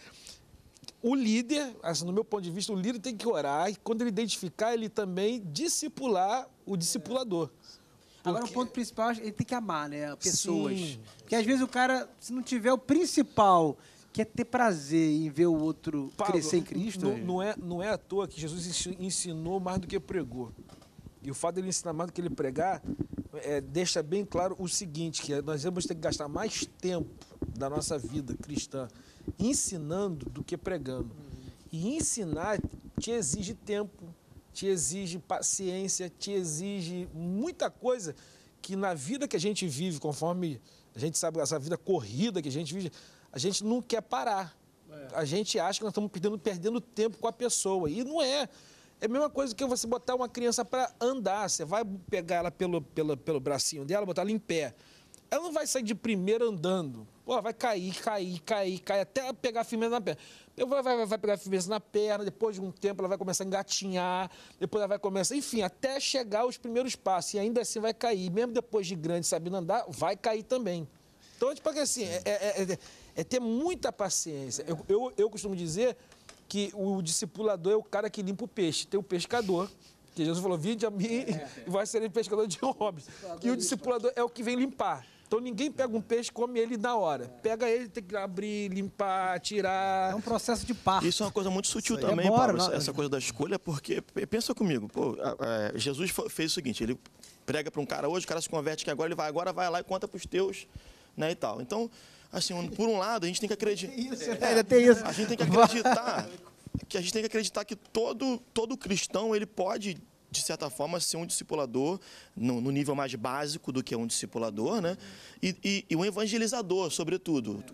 o líder, assim, no meu ponto de vista, o líder tem que orar e quando ele identificar, ele também discipular o discipulador. Porque... Agora, o ponto principal, ele tem que amar, né? Pessoas. Sim. Porque às vezes o cara, se não tiver o principal que é ter prazer em ver o outro crescer em Cristo. Não, não, é, não é à toa que Jesus ensinou mais do que pregou. E o fato de ele ensinar mais do que ele pregar é, deixa bem claro o seguinte, que nós vamos ter que gastar mais tempo da nossa vida cristã ensinando do que pregando. E ensinar te exige tempo, te exige paciência, te exige muita coisa que na vida que a gente vive, conforme a gente sabe, essa vida corrida que a gente vive, a gente não quer parar. É. A gente acha que nós estamos perdendo, perdendo tempo com a pessoa. E não é. É a mesma coisa que você botar uma criança para andar. Você vai pegar ela pelo, pelo, pelo bracinho dela, botar ela em pé. Ela não vai sair de primeira andando. Pô, vai cair, cair, cair, cair, até pegar firmeza na perna. Vai, vai, vai pegar firmeza na perna, depois de um tempo ela vai começar a engatinhar, depois ela vai começar, enfim, até chegar aos primeiros passos. E ainda assim vai cair. Mesmo depois de grande sabendo andar, vai cair também. Então, tipo assim, é, é, é, é é ter muita paciência. Eu, eu, eu costumo dizer que o discipulador é o cara que limpa o peixe, tem o pescador. Que Jesus falou, vinde a mim é. e vai ser pescador de homens. E o discipulador é o que vem limpar. Então ninguém pega um peixe e come ele na hora. É. Pega ele, tem que abrir, limpar, tirar. É um processo de parto. Isso é uma coisa muito sutil também, é essa coisa da escolha, porque pensa comigo, pô, é, Jesus fez o seguinte, ele prega para um cara hoje, o cara se converte que agora ele vai agora vai lá e conta para os teus, né, e tal. Então, Assim, por um lado, a gente tem que acreditar. Né? é, isso. A gente tem que acreditar que a gente tem que acreditar que todo, todo cristão ele pode de certa forma, ser um discipulador no, no, nível mais básico do que é um discipulador, né? E, e, e um evangelizador, sobretudo.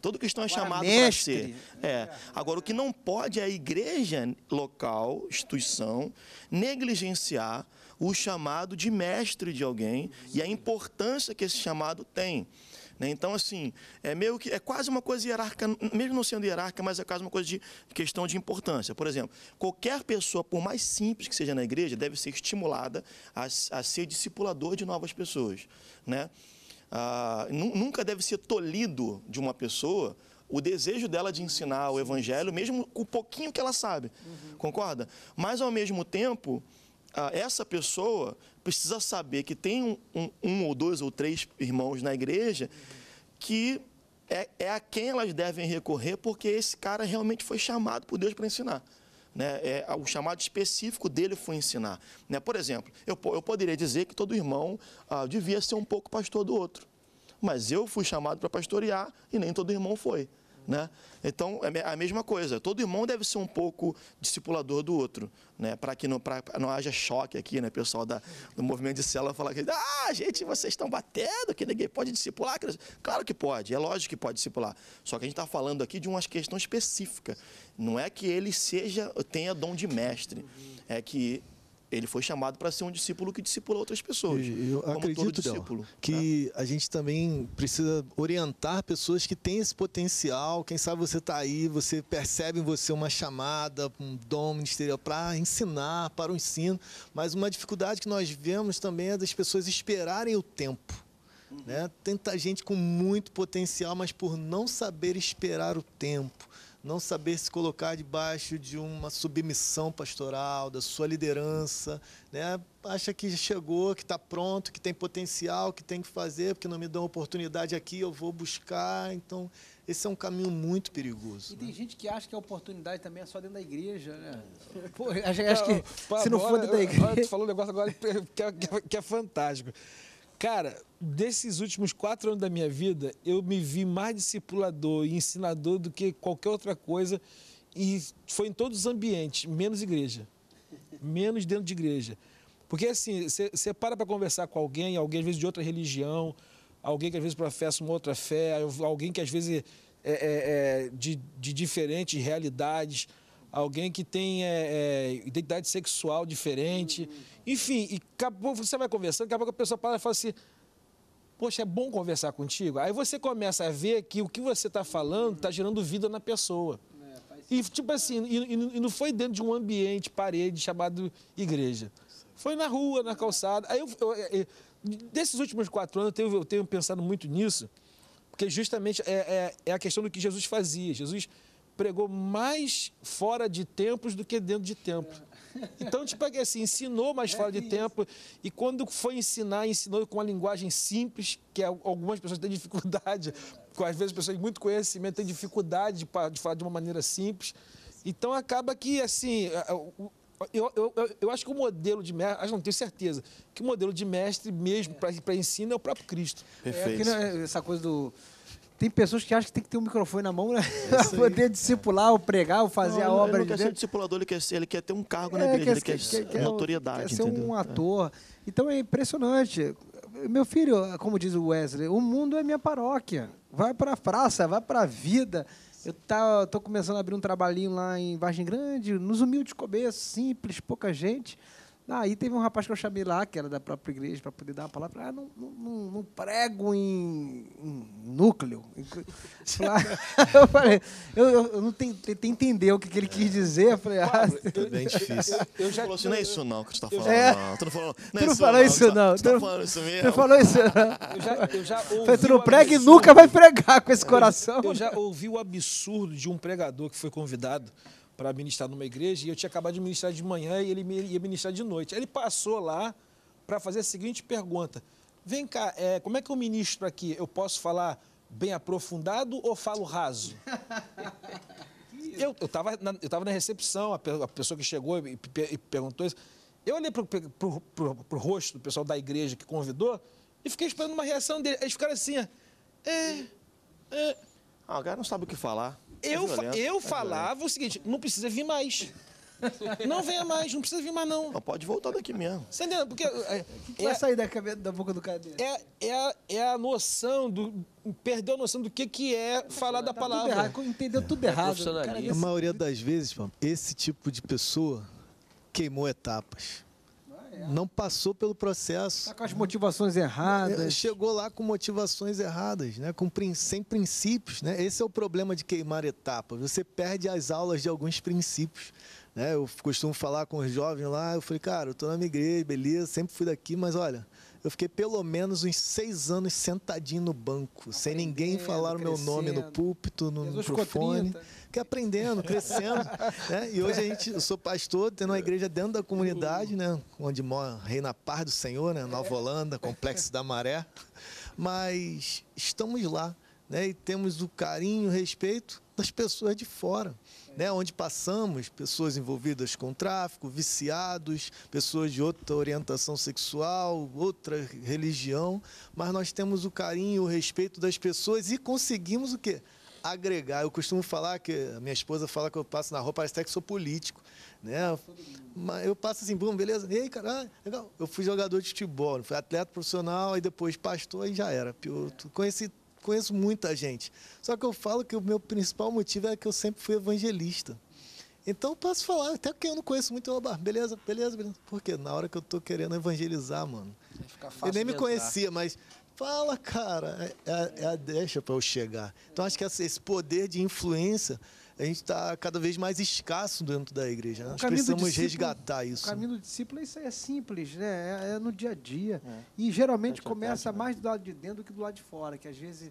todo cristão é chamado para ser. É. Agora, o que não pode é a igreja local, instituição, negligenciar o chamado de mestre de alguém e a importância que esse chamado tem. Né? Então, assim, é meio que é quase uma coisa hierárquica, mesmo não sendo hierárquica, mas é quase uma coisa de questão de importância. Por exemplo, qualquer pessoa, por mais simples que seja na igreja, deve ser estimulada a, a ser discipulador de novas pessoas. Né? Ah, nunca deve ser tolhido de uma pessoa o desejo dela de ensinar o evangelho, mesmo o pouquinho que ela sabe. Uhum. Concorda? Mas, ao mesmo tempo, ah, essa pessoa precisa saber que tem um, um, um ou dois ou três irmãos na igreja que é, é, a quem elas devem recorrer, porque esse cara realmente foi chamado por Deus para ensinar. Né? É, o chamado específico dele foi ensinar. Né? Por exemplo, eu, eu poderia dizer que todo irmão ah, devia ser um pouco pastor do outro. Mas eu fui chamado para pastorear e nem todo irmão foi. Né? Então, é a mesma coisa. Todo irmão deve ser um pouco discipulador do outro, né? para que não, pra, não haja choque aqui, né? pessoal da, do movimento de célula falar que, ah, gente, vocês estão batendo, que ninguém pode discipular. Claro que pode, é lógico que pode discipular. Só que a gente está falando aqui de uma questão específica. Não é que ele seja tenha dom de mestre, é que ele foi chamado para ser um discípulo que discipula outras pessoas. Eu acredito discípulo, Del, que né? a gente também precisa orientar pessoas que têm esse potencial. Quem sabe você está aí, você percebe em você uma chamada, um dom ministerial para ensinar, para o ensino. Mas uma dificuldade que nós vemos também é das pessoas esperarem o tempo. Uhum. Né? Tanta gente com muito potencial, mas por não saber esperar o tempo não saber se colocar debaixo de uma submissão pastoral, da sua liderança, né? acha que chegou, que está pronto, que tem potencial, que tem que fazer, porque não me dão oportunidade aqui, eu vou buscar. Então, esse é um caminho muito perigoso. E né? tem gente que acha que a oportunidade também é só dentro da igreja, né? (laughs) Pô, acho, acho que se não for dentro da igreja... tu falou um negócio agora que é, que é, é fantástico. Cara, desses últimos quatro anos da minha vida, eu me vi mais discipulador e ensinador do que qualquer outra coisa. E foi em todos os ambientes, menos igreja. Menos dentro de igreja. Porque assim, você para para conversar com alguém, alguém às vezes de outra religião, alguém que às vezes professa uma outra fé, alguém que às vezes é, é, é de, de diferentes realidades alguém que tem é, é, identidade sexual diferente. Uhum. Enfim, e acabou, você vai conversando, daqui a pouco a pessoa para e fala assim. Poxa, é bom conversar contigo. Aí você começa a ver que o que você está falando está gerando vida na pessoa. É, e tipo assim, é. e, e, não foi dentro de um ambiente, parede, chamado igreja. Foi na rua, na calçada. Aí eu, eu, eu, é, desses últimos quatro anos eu tenho, eu tenho pensado muito nisso, porque justamente é, é, é, a questão do que Jesus fazia. Jesus pregou mais fora de tempos do que dentro de tempo, é. Então, tipo é assim, ensinou mais é fora de tempo E quando foi ensinar, ensinou com uma linguagem simples, que algumas pessoas têm dificuldade, (laughs) às vezes pessoas com muito conhecimento têm dificuldade de falar de uma maneira simples. Então, acaba que, assim, eu, eu, eu, acho que o modelo de mestre, acho, não tenho certeza, que o modelo de mestre mesmo para ensino é o próprio Cristo. Perfeito. É, essa coisa do tem pessoas que acham que tem que ter um microfone na mão né? É (laughs) para poder discipular, ou pregar, ou fazer não, a obra ele não de quer Deus. ser discipulador, ele quer, ser, ele quer ter um cargo é, na igreja, ele quer, quer, quer autoridade. Quer ser entendeu? um é. ator. É. Então é impressionante. Meu filho, como diz o Wesley, o mundo é minha paróquia. Vai para a praça, vai para a vida. Eu tá, começando a abrir um trabalhinho lá em Vargem Grande, nos humildes começos, simples, pouca gente. Ah, aí teve um rapaz que eu chamei lá, que era da própria igreja, para poder dar uma palavra. Ah, não, não, não prego em, em núcleo. eu falei, (laughs) eu, eu não tentei entender o que, que ele quis dizer. Eu falei, ah, é (laughs) bem difícil. Eu, já falou assim, não é isso não que você está é. falando. É. Não. Tu não falou, não, tu não falou isso não. Tu não falou isso mesmo. Tu falou isso não. Eu já, eu já ouvi falei, tu não prega e nunca vai pregar com esse é. coração. Eu, eu já ouvi o absurdo de um pregador que foi convidado para ministrar numa igreja e eu tinha acabado de ministrar de manhã e ele ia ministrar de noite. Ele passou lá para fazer a seguinte pergunta: Vem cá, é, como é que eu ministro aqui? Eu posso falar bem aprofundado ou falo raso? (laughs) eu estava eu, tava na recepção, a, a pessoa que chegou e, e perguntou isso. Eu olhei para o rosto do pessoal da igreja que convidou e fiquei esperando uma reação dele. Eles ficaram assim, é, é. Ah, o cara não sabe o que falar. É eu, eu é falava o seguinte: não precisa vir mais. Não venha mais, não precisa vir mais, não. não pode voltar daqui mesmo. Você entendeu? Porque. É, vai é, sair da, cabeça, da boca do cara dele? É, é, a, é a noção do. Perdeu a noção do que, que é falar da tá palavra. Tudo entendeu tudo errado. Cara, a maioria das vezes, esse tipo de pessoa queimou etapas é. não passou pelo processo. Está com as motivações erradas. É, chegou lá com motivações erradas, né? com, sem princípios. Né? Esse é o problema de queimar etapas. Você perde as aulas de alguns princípios. Né? Eu costumo falar com os jovens lá, eu falei, cara, eu estou na minha igreja, beleza, sempre fui daqui, mas olha, eu fiquei pelo menos uns seis anos sentadinho no banco, Aprendendo, sem tá ninguém falar o meu nome no púlpito, no Jesus microfone. 30 que aprendendo, crescendo. (laughs) Né? E hoje a gente, eu sou pastor, tendo uma igreja dentro da comunidade, né? onde mora Reina Paz do Senhor, né? Nova Holanda, Complexo da Maré. Mas estamos lá né? e temos o carinho, o respeito das pessoas de fora. Né, onde passamos pessoas envolvidas com tráfico, viciados, pessoas de outra orientação sexual, outra religião, mas nós temos o carinho, o respeito das pessoas e conseguimos o quê? agregar. Eu costumo falar que a minha esposa fala que eu passo na rua, parece até que sou político, né? Mas eu passo assim, bom, beleza? Ei, cara, ah, legal. Eu fui jogador de futebol, fui atleta profissional, aí depois pastor e já era. Eu é. conheci, conheço muita gente. Só que eu falo que o meu principal motivo é que eu sempre fui evangelista. Então eu posso falar, até que eu não conheço muito, oba, beleza, beleza, beleza. Porque na hora que eu tô querendo evangelizar, mano. Ele nem me conhecia, mas fala, cara, é, é a é deixa para eu chegar. Então acho que esse poder de influência a gente está cada vez mais escasso dentro da igreja. Né? Nós precisamos resgatar isso. O caminho do discípulo é isso é simples, né? É, é no dia a dia. É. E geralmente é começa né? mais do lado de dentro do que do lado de fora, que às vezes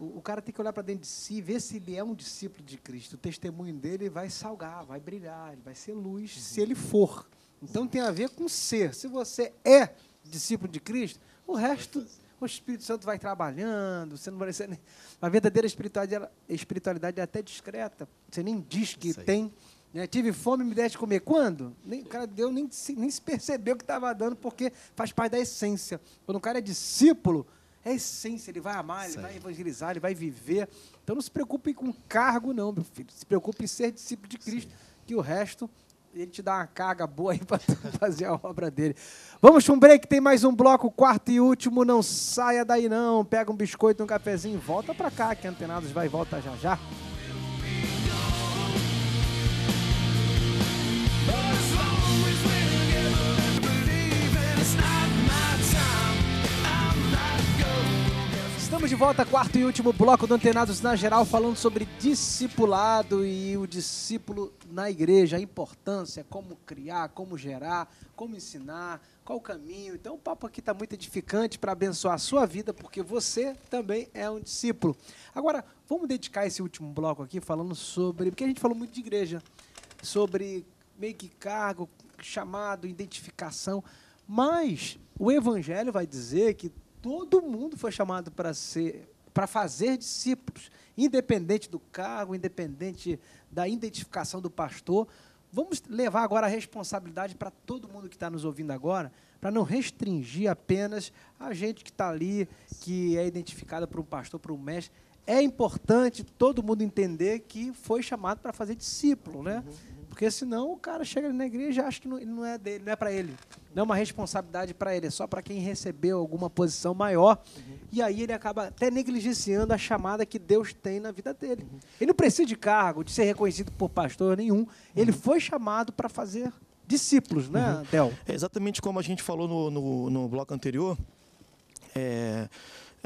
o, o cara tem que olhar para dentro de si, ver se ele é um discípulo de Cristo. O testemunho dele vai salgar, vai brilhar, ele vai ser luz, uhum. se ele for. Então tem a ver com ser. Se você é discípulo de Cristo, o resto o Espírito Santo vai trabalhando, você não vai ser. A verdadeira espiritualidade, espiritualidade é até discreta. Você nem diz que tem. Né? Tive fome, me deixe comer. Quando? Nem, o cara deu, nem se, nem se percebeu que estava dando, porque faz parte da essência. Quando o cara é discípulo, é essência, ele vai amar, ele vai evangelizar, ele vai viver. Então não se preocupe com cargo, não, meu filho. Se preocupe em ser discípulo de Cristo, Sei. que o resto ele te dá uma carga boa aí (laughs) para fazer a obra dele. Vamos para um break, tem mais um bloco, quarto e último. Não saia daí não, pega um biscoito, um cafezinho, volta para cá, que Antenados vai e volta já já. Estamos de volta, quarto e último bloco do Antenados na Geral, falando sobre discipulado e o discípulo na igreja, a importância, como criar, como gerar, como ensinar, qual o caminho. Então, o papo aqui está muito edificante para abençoar a sua vida, porque você também é um discípulo. Agora, vamos dedicar esse último bloco aqui falando sobre. Porque a gente falou muito de igreja, sobre meio que cargo, chamado, identificação. Mas o Evangelho vai dizer que Todo mundo foi chamado para ser para fazer discípulos, independente do cargo, independente da identificação do pastor. Vamos levar agora a responsabilidade para todo mundo que está nos ouvindo agora, para não restringir apenas a gente que está ali, que é identificada por um pastor, por um mestre. É importante todo mundo entender que foi chamado para fazer discípulo, né? Uhum. Porque senão o cara chega na igreja e acha que não, não é dele, não é para ele. Não é uma responsabilidade para ele, é só para quem recebeu alguma posição maior. Uhum. E aí ele acaba até negligenciando a chamada que Deus tem na vida dele. Uhum. Ele não precisa de cargo, de ser reconhecido por pastor nenhum. Uhum. Ele foi chamado para fazer discípulos, né, uhum. Del? É exatamente como a gente falou no, no, no bloco anterior. É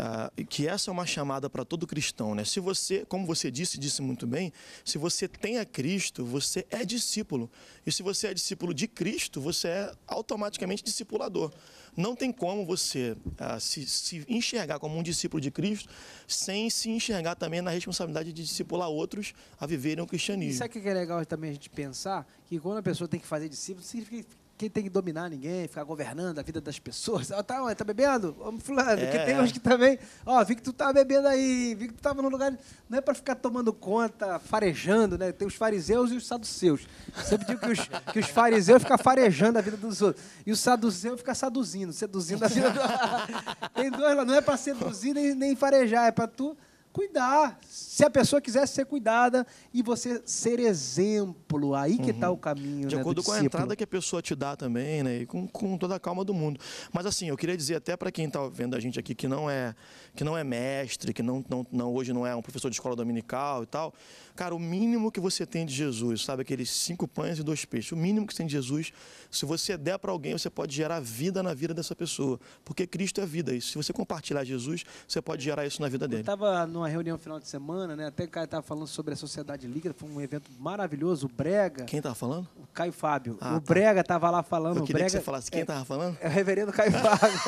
ah, que essa é uma chamada para todo cristão, né? Se você, como você disse, disse muito bem, se você tem a Cristo, você é discípulo. E se você é discípulo de Cristo, você é automaticamente discipulador. Não tem como você ah, se, se enxergar como um discípulo de Cristo sem se enxergar também na responsabilidade de discipular outros a viverem o cristianismo. Isso sabe o que é legal também a gente pensar? Que quando a pessoa tem que fazer discípulo, significa quem tem que dominar ninguém, ficar governando a vida das pessoas. Ah, (laughs) tá, tá bebendo? Vamos fulano. É. Que tem tá uns que também. Ó, vi que tu tá bebendo aí, vi que tu tava num lugar. Não é para ficar tomando conta, farejando, né? Tem os fariseus e os saduceus. sempre digo que os, (laughs) que os fariseus ficam farejando a vida dos outros. E os saduceus fica seduzindo, seduzindo a vida do... (laughs) Tem dois lá, não é para seduzir nem, nem farejar, é para tu cuidar. Se a pessoa quiser ser cuidada e você ser exemplo, aí que está uhum. o caminho. De né, acordo com a entrada que a pessoa te dá também, né? E com, com toda a calma do mundo. Mas assim, eu queria dizer até para quem está vendo a gente aqui que não é que não é mestre, que não, não, não hoje não é um professor de escola dominical e tal, cara, o mínimo que você tem de Jesus, sabe aqueles cinco pães e dois peixes, o mínimo que você tem de Jesus, se você der para alguém, você pode gerar vida na vida dessa pessoa, porque Cristo é vida. E se você compartilhar Jesus, você pode gerar isso na vida dele. Eu numa reunião final de semana, né? Até o cara estava falando sobre a Sociedade Líquida, foi um evento maravilhoso, o Brega. Quem estava falando? O Caio Fábio. Ah, o tá. Brega estava lá falando. Eu queria o Brega, que você falasse quem estava é, falando. É o reverendo Caio (laughs) Fábio.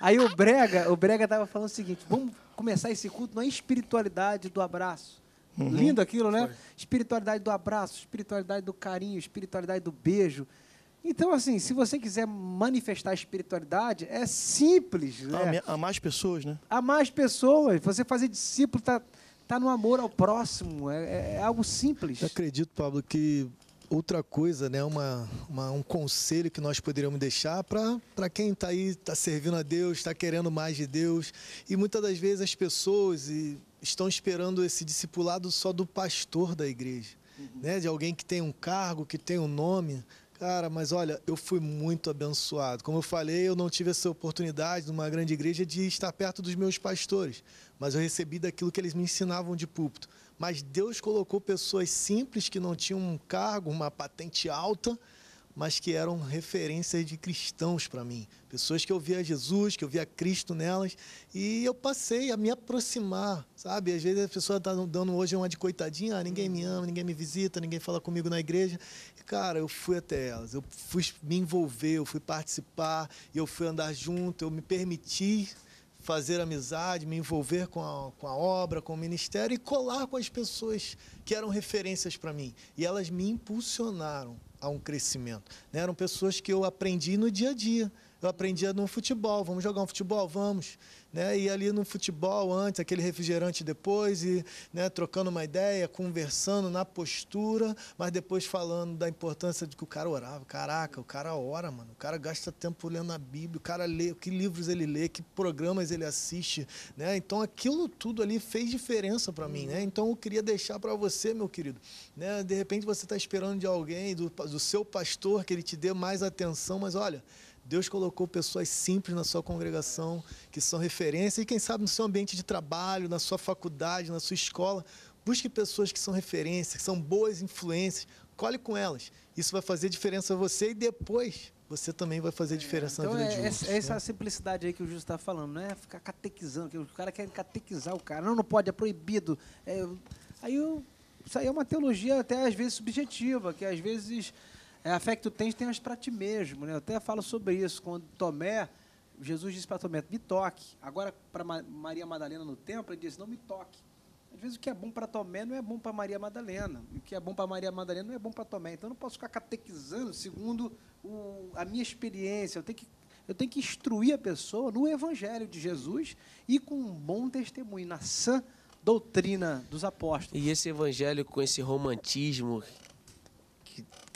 Aí o Brega, o Brega estava falando o seguinte: vamos começar esse culto na espiritualidade do abraço. Uhum. Lindo aquilo, né? Foi. Espiritualidade do abraço, espiritualidade do carinho, espiritualidade do beijo, então, assim, se você quiser manifestar a espiritualidade, é simples. Né? Amar as pessoas, né? Amar as pessoas. Você fazer discípulo está tá no amor ao próximo. É, é, é algo simples. Eu acredito, Pablo, que outra coisa, né? Uma, uma, um conselho que nós poderíamos deixar para quem está aí, está servindo a Deus, está querendo mais de Deus. E muitas das vezes as pessoas estão esperando esse discipulado só do pastor da igreja. Uhum. Né, de alguém que tem um cargo, que tem um nome, Cara, mas olha, eu fui muito abençoado. Como eu falei, eu não tive essa oportunidade numa grande igreja de estar perto dos meus pastores, mas eu recebi daquilo que eles me ensinavam de púlpito. Mas Deus colocou pessoas simples que não tinham um cargo, uma patente alta, mas que eram referências de cristãos para mim. Pessoas que eu via Jesus, que eu via Cristo nelas, e eu passei a me aproximar, sabe? Às vezes a pessoa está dando hoje uma de coitadinha, ah, ninguém me ama, ninguém me visita, ninguém fala comigo na igreja. E, cara, eu fui até elas, eu fui me envolver, eu fui participar, eu fui andar junto, eu me permiti fazer amizade, me envolver com a, com a obra, com o ministério e colar com as pessoas que eram referências para mim. E elas me impulsionaram a um crescimento. Né? Eram pessoas que eu aprendi no dia a dia eu aprendia no futebol, vamos jogar um futebol, vamos, né? E ali no futebol antes, aquele refrigerante depois e, né, trocando uma ideia, conversando na postura, mas depois falando da importância de que o cara orava. Caraca, o cara ora, mano. O cara gasta tempo lendo a Bíblia, o cara lê, que livros ele lê, que programas ele assiste, né? Então aquilo tudo ali fez diferença para mim, né? Uhum. Então eu queria deixar para você, meu querido, né? De repente você está esperando de alguém, do, do seu pastor, que ele te dê mais atenção, mas olha, Deus colocou pessoas simples na sua congregação, que são referência, e quem sabe no seu ambiente de trabalho, na sua faculdade, na sua escola. Busque pessoas que são referência, que são boas influências, cole com elas. Isso vai fazer diferença a você e depois você também vai fazer é, diferença é, então na vida é, de outros. É, é essa né? simplicidade aí que o Júlio está falando, não é ficar catequizando, que o cara quer catequizar o cara. Não, não pode, é proibido. É, aí eu, isso aí é uma teologia até às vezes subjetiva, que às vezes é, a fé que tu tens, tenhas para ti mesmo. Né? Eu até falo sobre isso. Quando Tomé, Jesus disse para Tomé, me toque. Agora, para Maria Madalena no templo, ele disse, não me toque. Às vezes o que é bom para Tomé não é bom para Maria Madalena. O que é bom para Maria Madalena não é bom para Tomé. Então eu não posso ficar catequizando segundo o, a minha experiência. Eu tenho, que, eu tenho que instruir a pessoa no Evangelho de Jesus e com um bom testemunho, na sã doutrina dos apóstolos. E esse evangelho com esse romantismo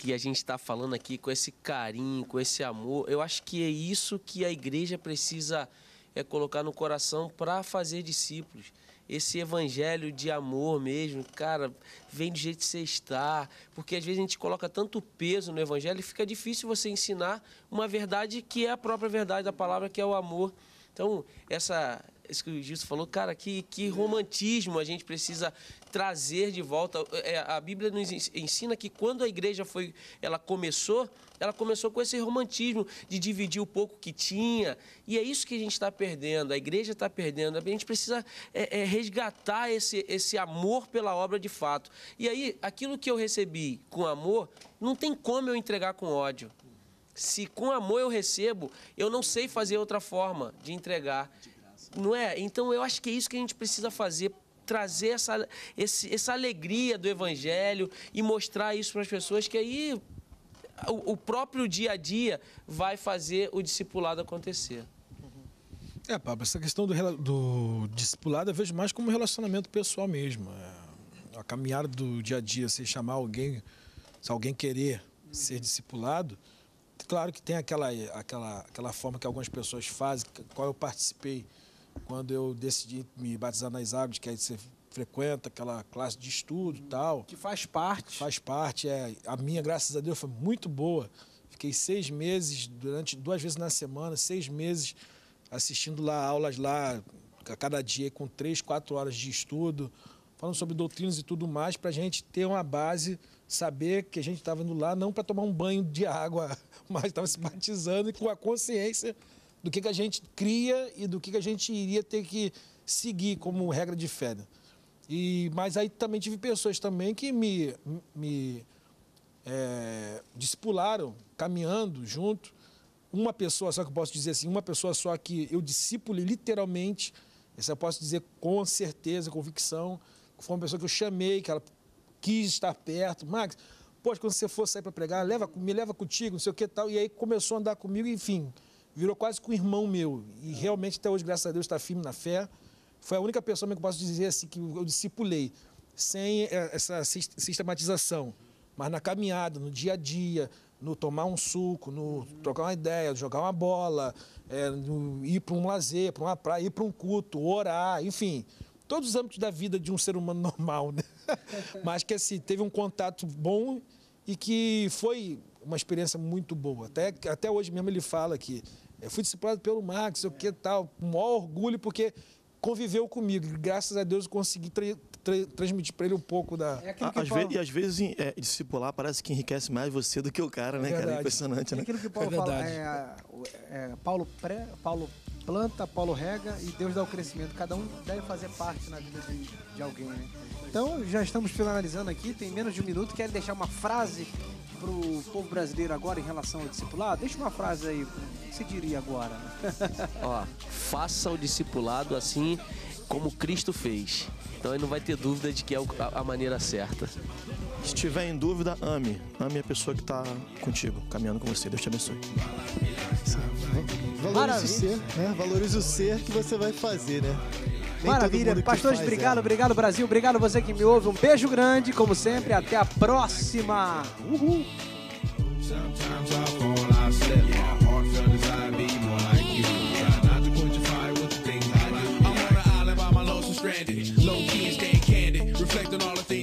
que a gente está falando aqui com esse carinho, com esse amor. Eu acho que é isso que a igreja precisa é colocar no coração para fazer discípulos. Esse evangelho de amor mesmo, cara, vem do jeito que você está. Porque às vezes a gente coloca tanto peso no evangelho e fica difícil você ensinar uma verdade que é a própria verdade da palavra, que é o amor. Então, essa, isso que o Gilson falou, cara, que, que romantismo a gente precisa trazer de volta. É, a Bíblia nos ensina que quando a igreja foi, ela começou, ela começou com esse romantismo de dividir o pouco que tinha. E é isso que a gente está perdendo, a igreja está perdendo. A gente precisa é, é, resgatar esse, esse amor pela obra de fato. E aí, aquilo que eu recebi com amor, não tem como eu entregar com ódio. Se com amor eu recebo, eu não sei fazer outra forma de entregar. De não é? Então eu acho que é isso que a gente precisa fazer trazer essa, esse, essa alegria do evangelho e mostrar isso para as pessoas que aí o, o, próprio dia a dia vai fazer o discipulado acontecer. Uhum. É, Pablo, essa questão do, do discipulado eu vejo mais como um relacionamento pessoal mesmo. É, a caminhada do dia a dia, se chamar alguém, se alguém querer uhum. ser discipulado, claro que tem aquela, aquela, aquela forma que algumas pessoas fazem, qual eu participei, quando eu decidi me batizar nas águas, que aí você frequenta aquela classe de estudo e tal. Que faz parte. faz parte, é. A minha, graças a Deus, foi muito boa. Fiquei seis meses, durante duas vezes na semana, seis meses assistindo lá aulas lá, a cada dia com três, quatro horas de estudo, falando sobre doutrinas e tudo mais, para a gente ter uma base, saber que a gente estava indo lá não para tomar um banho de água, (laughs) mas estava se batizando e com a consciência do que, que a gente cria e do que, que a gente iria ter que seguir como regra de fé. Né? E, mas aí também tive pessoas também que me, me é, discipularam, caminhando junto. Uma pessoa só que eu posso dizer assim, uma pessoa só que eu discipulei literalmente, essa eu posso dizer com certeza, convicção, foi uma pessoa que eu chamei, que ela quis estar perto. Max, pode quando você for sair para pregar, leva, me leva contigo, não sei o que tal. E aí começou a andar comigo, enfim virou quase que um irmão meu. E realmente, até hoje, graças a Deus, está firme na fé. Foi a única pessoa que eu posso dizer assim, que eu discipulei, sem é, essa sistematização. Mas na caminhada, no dia a dia, no tomar um suco, no trocar uma ideia, jogar uma bola, é, ir para um lazer, para uma praia, ir para um culto, orar, enfim. Todos os âmbitos da vida de um ser humano (laughs) normal, né? Mas que assim, teve um contato bom e que foi uma experiência muito boa. Até, até hoje mesmo ele fala que eu fui disciplinado pelo Max, o que tal, com maior orgulho, porque conviveu comigo. Graças a Deus eu consegui tra tra transmitir para ele um pouco da. É que às Paulo... Vezes, e às vezes é, discipular parece que enriquece mais você do que o cara, é né, cara? É impressionante, é né? É aquilo que Paulo é fala. É, é, Paulo, pré, Paulo planta, Paulo rega e Deus dá o crescimento. Cada um deve fazer parte na vida de, de alguém, né? Então já estamos finalizando aqui, tem menos de um minuto. Quero deixar uma frase para o povo brasileiro agora em relação ao discipulado? Deixa uma frase aí, o que você diria agora? Ó, faça o discipulado assim como Cristo fez. Então ele não vai ter dúvida de que é a maneira certa. Se tiver em dúvida, ame. Ame a pessoa que está contigo, caminhando com você. Deus te abençoe. Valorize o ser, né? Valorize o ser que você vai fazer, né? Nem Maravilha. Pastores, obrigado, é. obrigado Brasil, obrigado você que me ouve. Um beijo grande, como sempre, até a próxima. Uhul.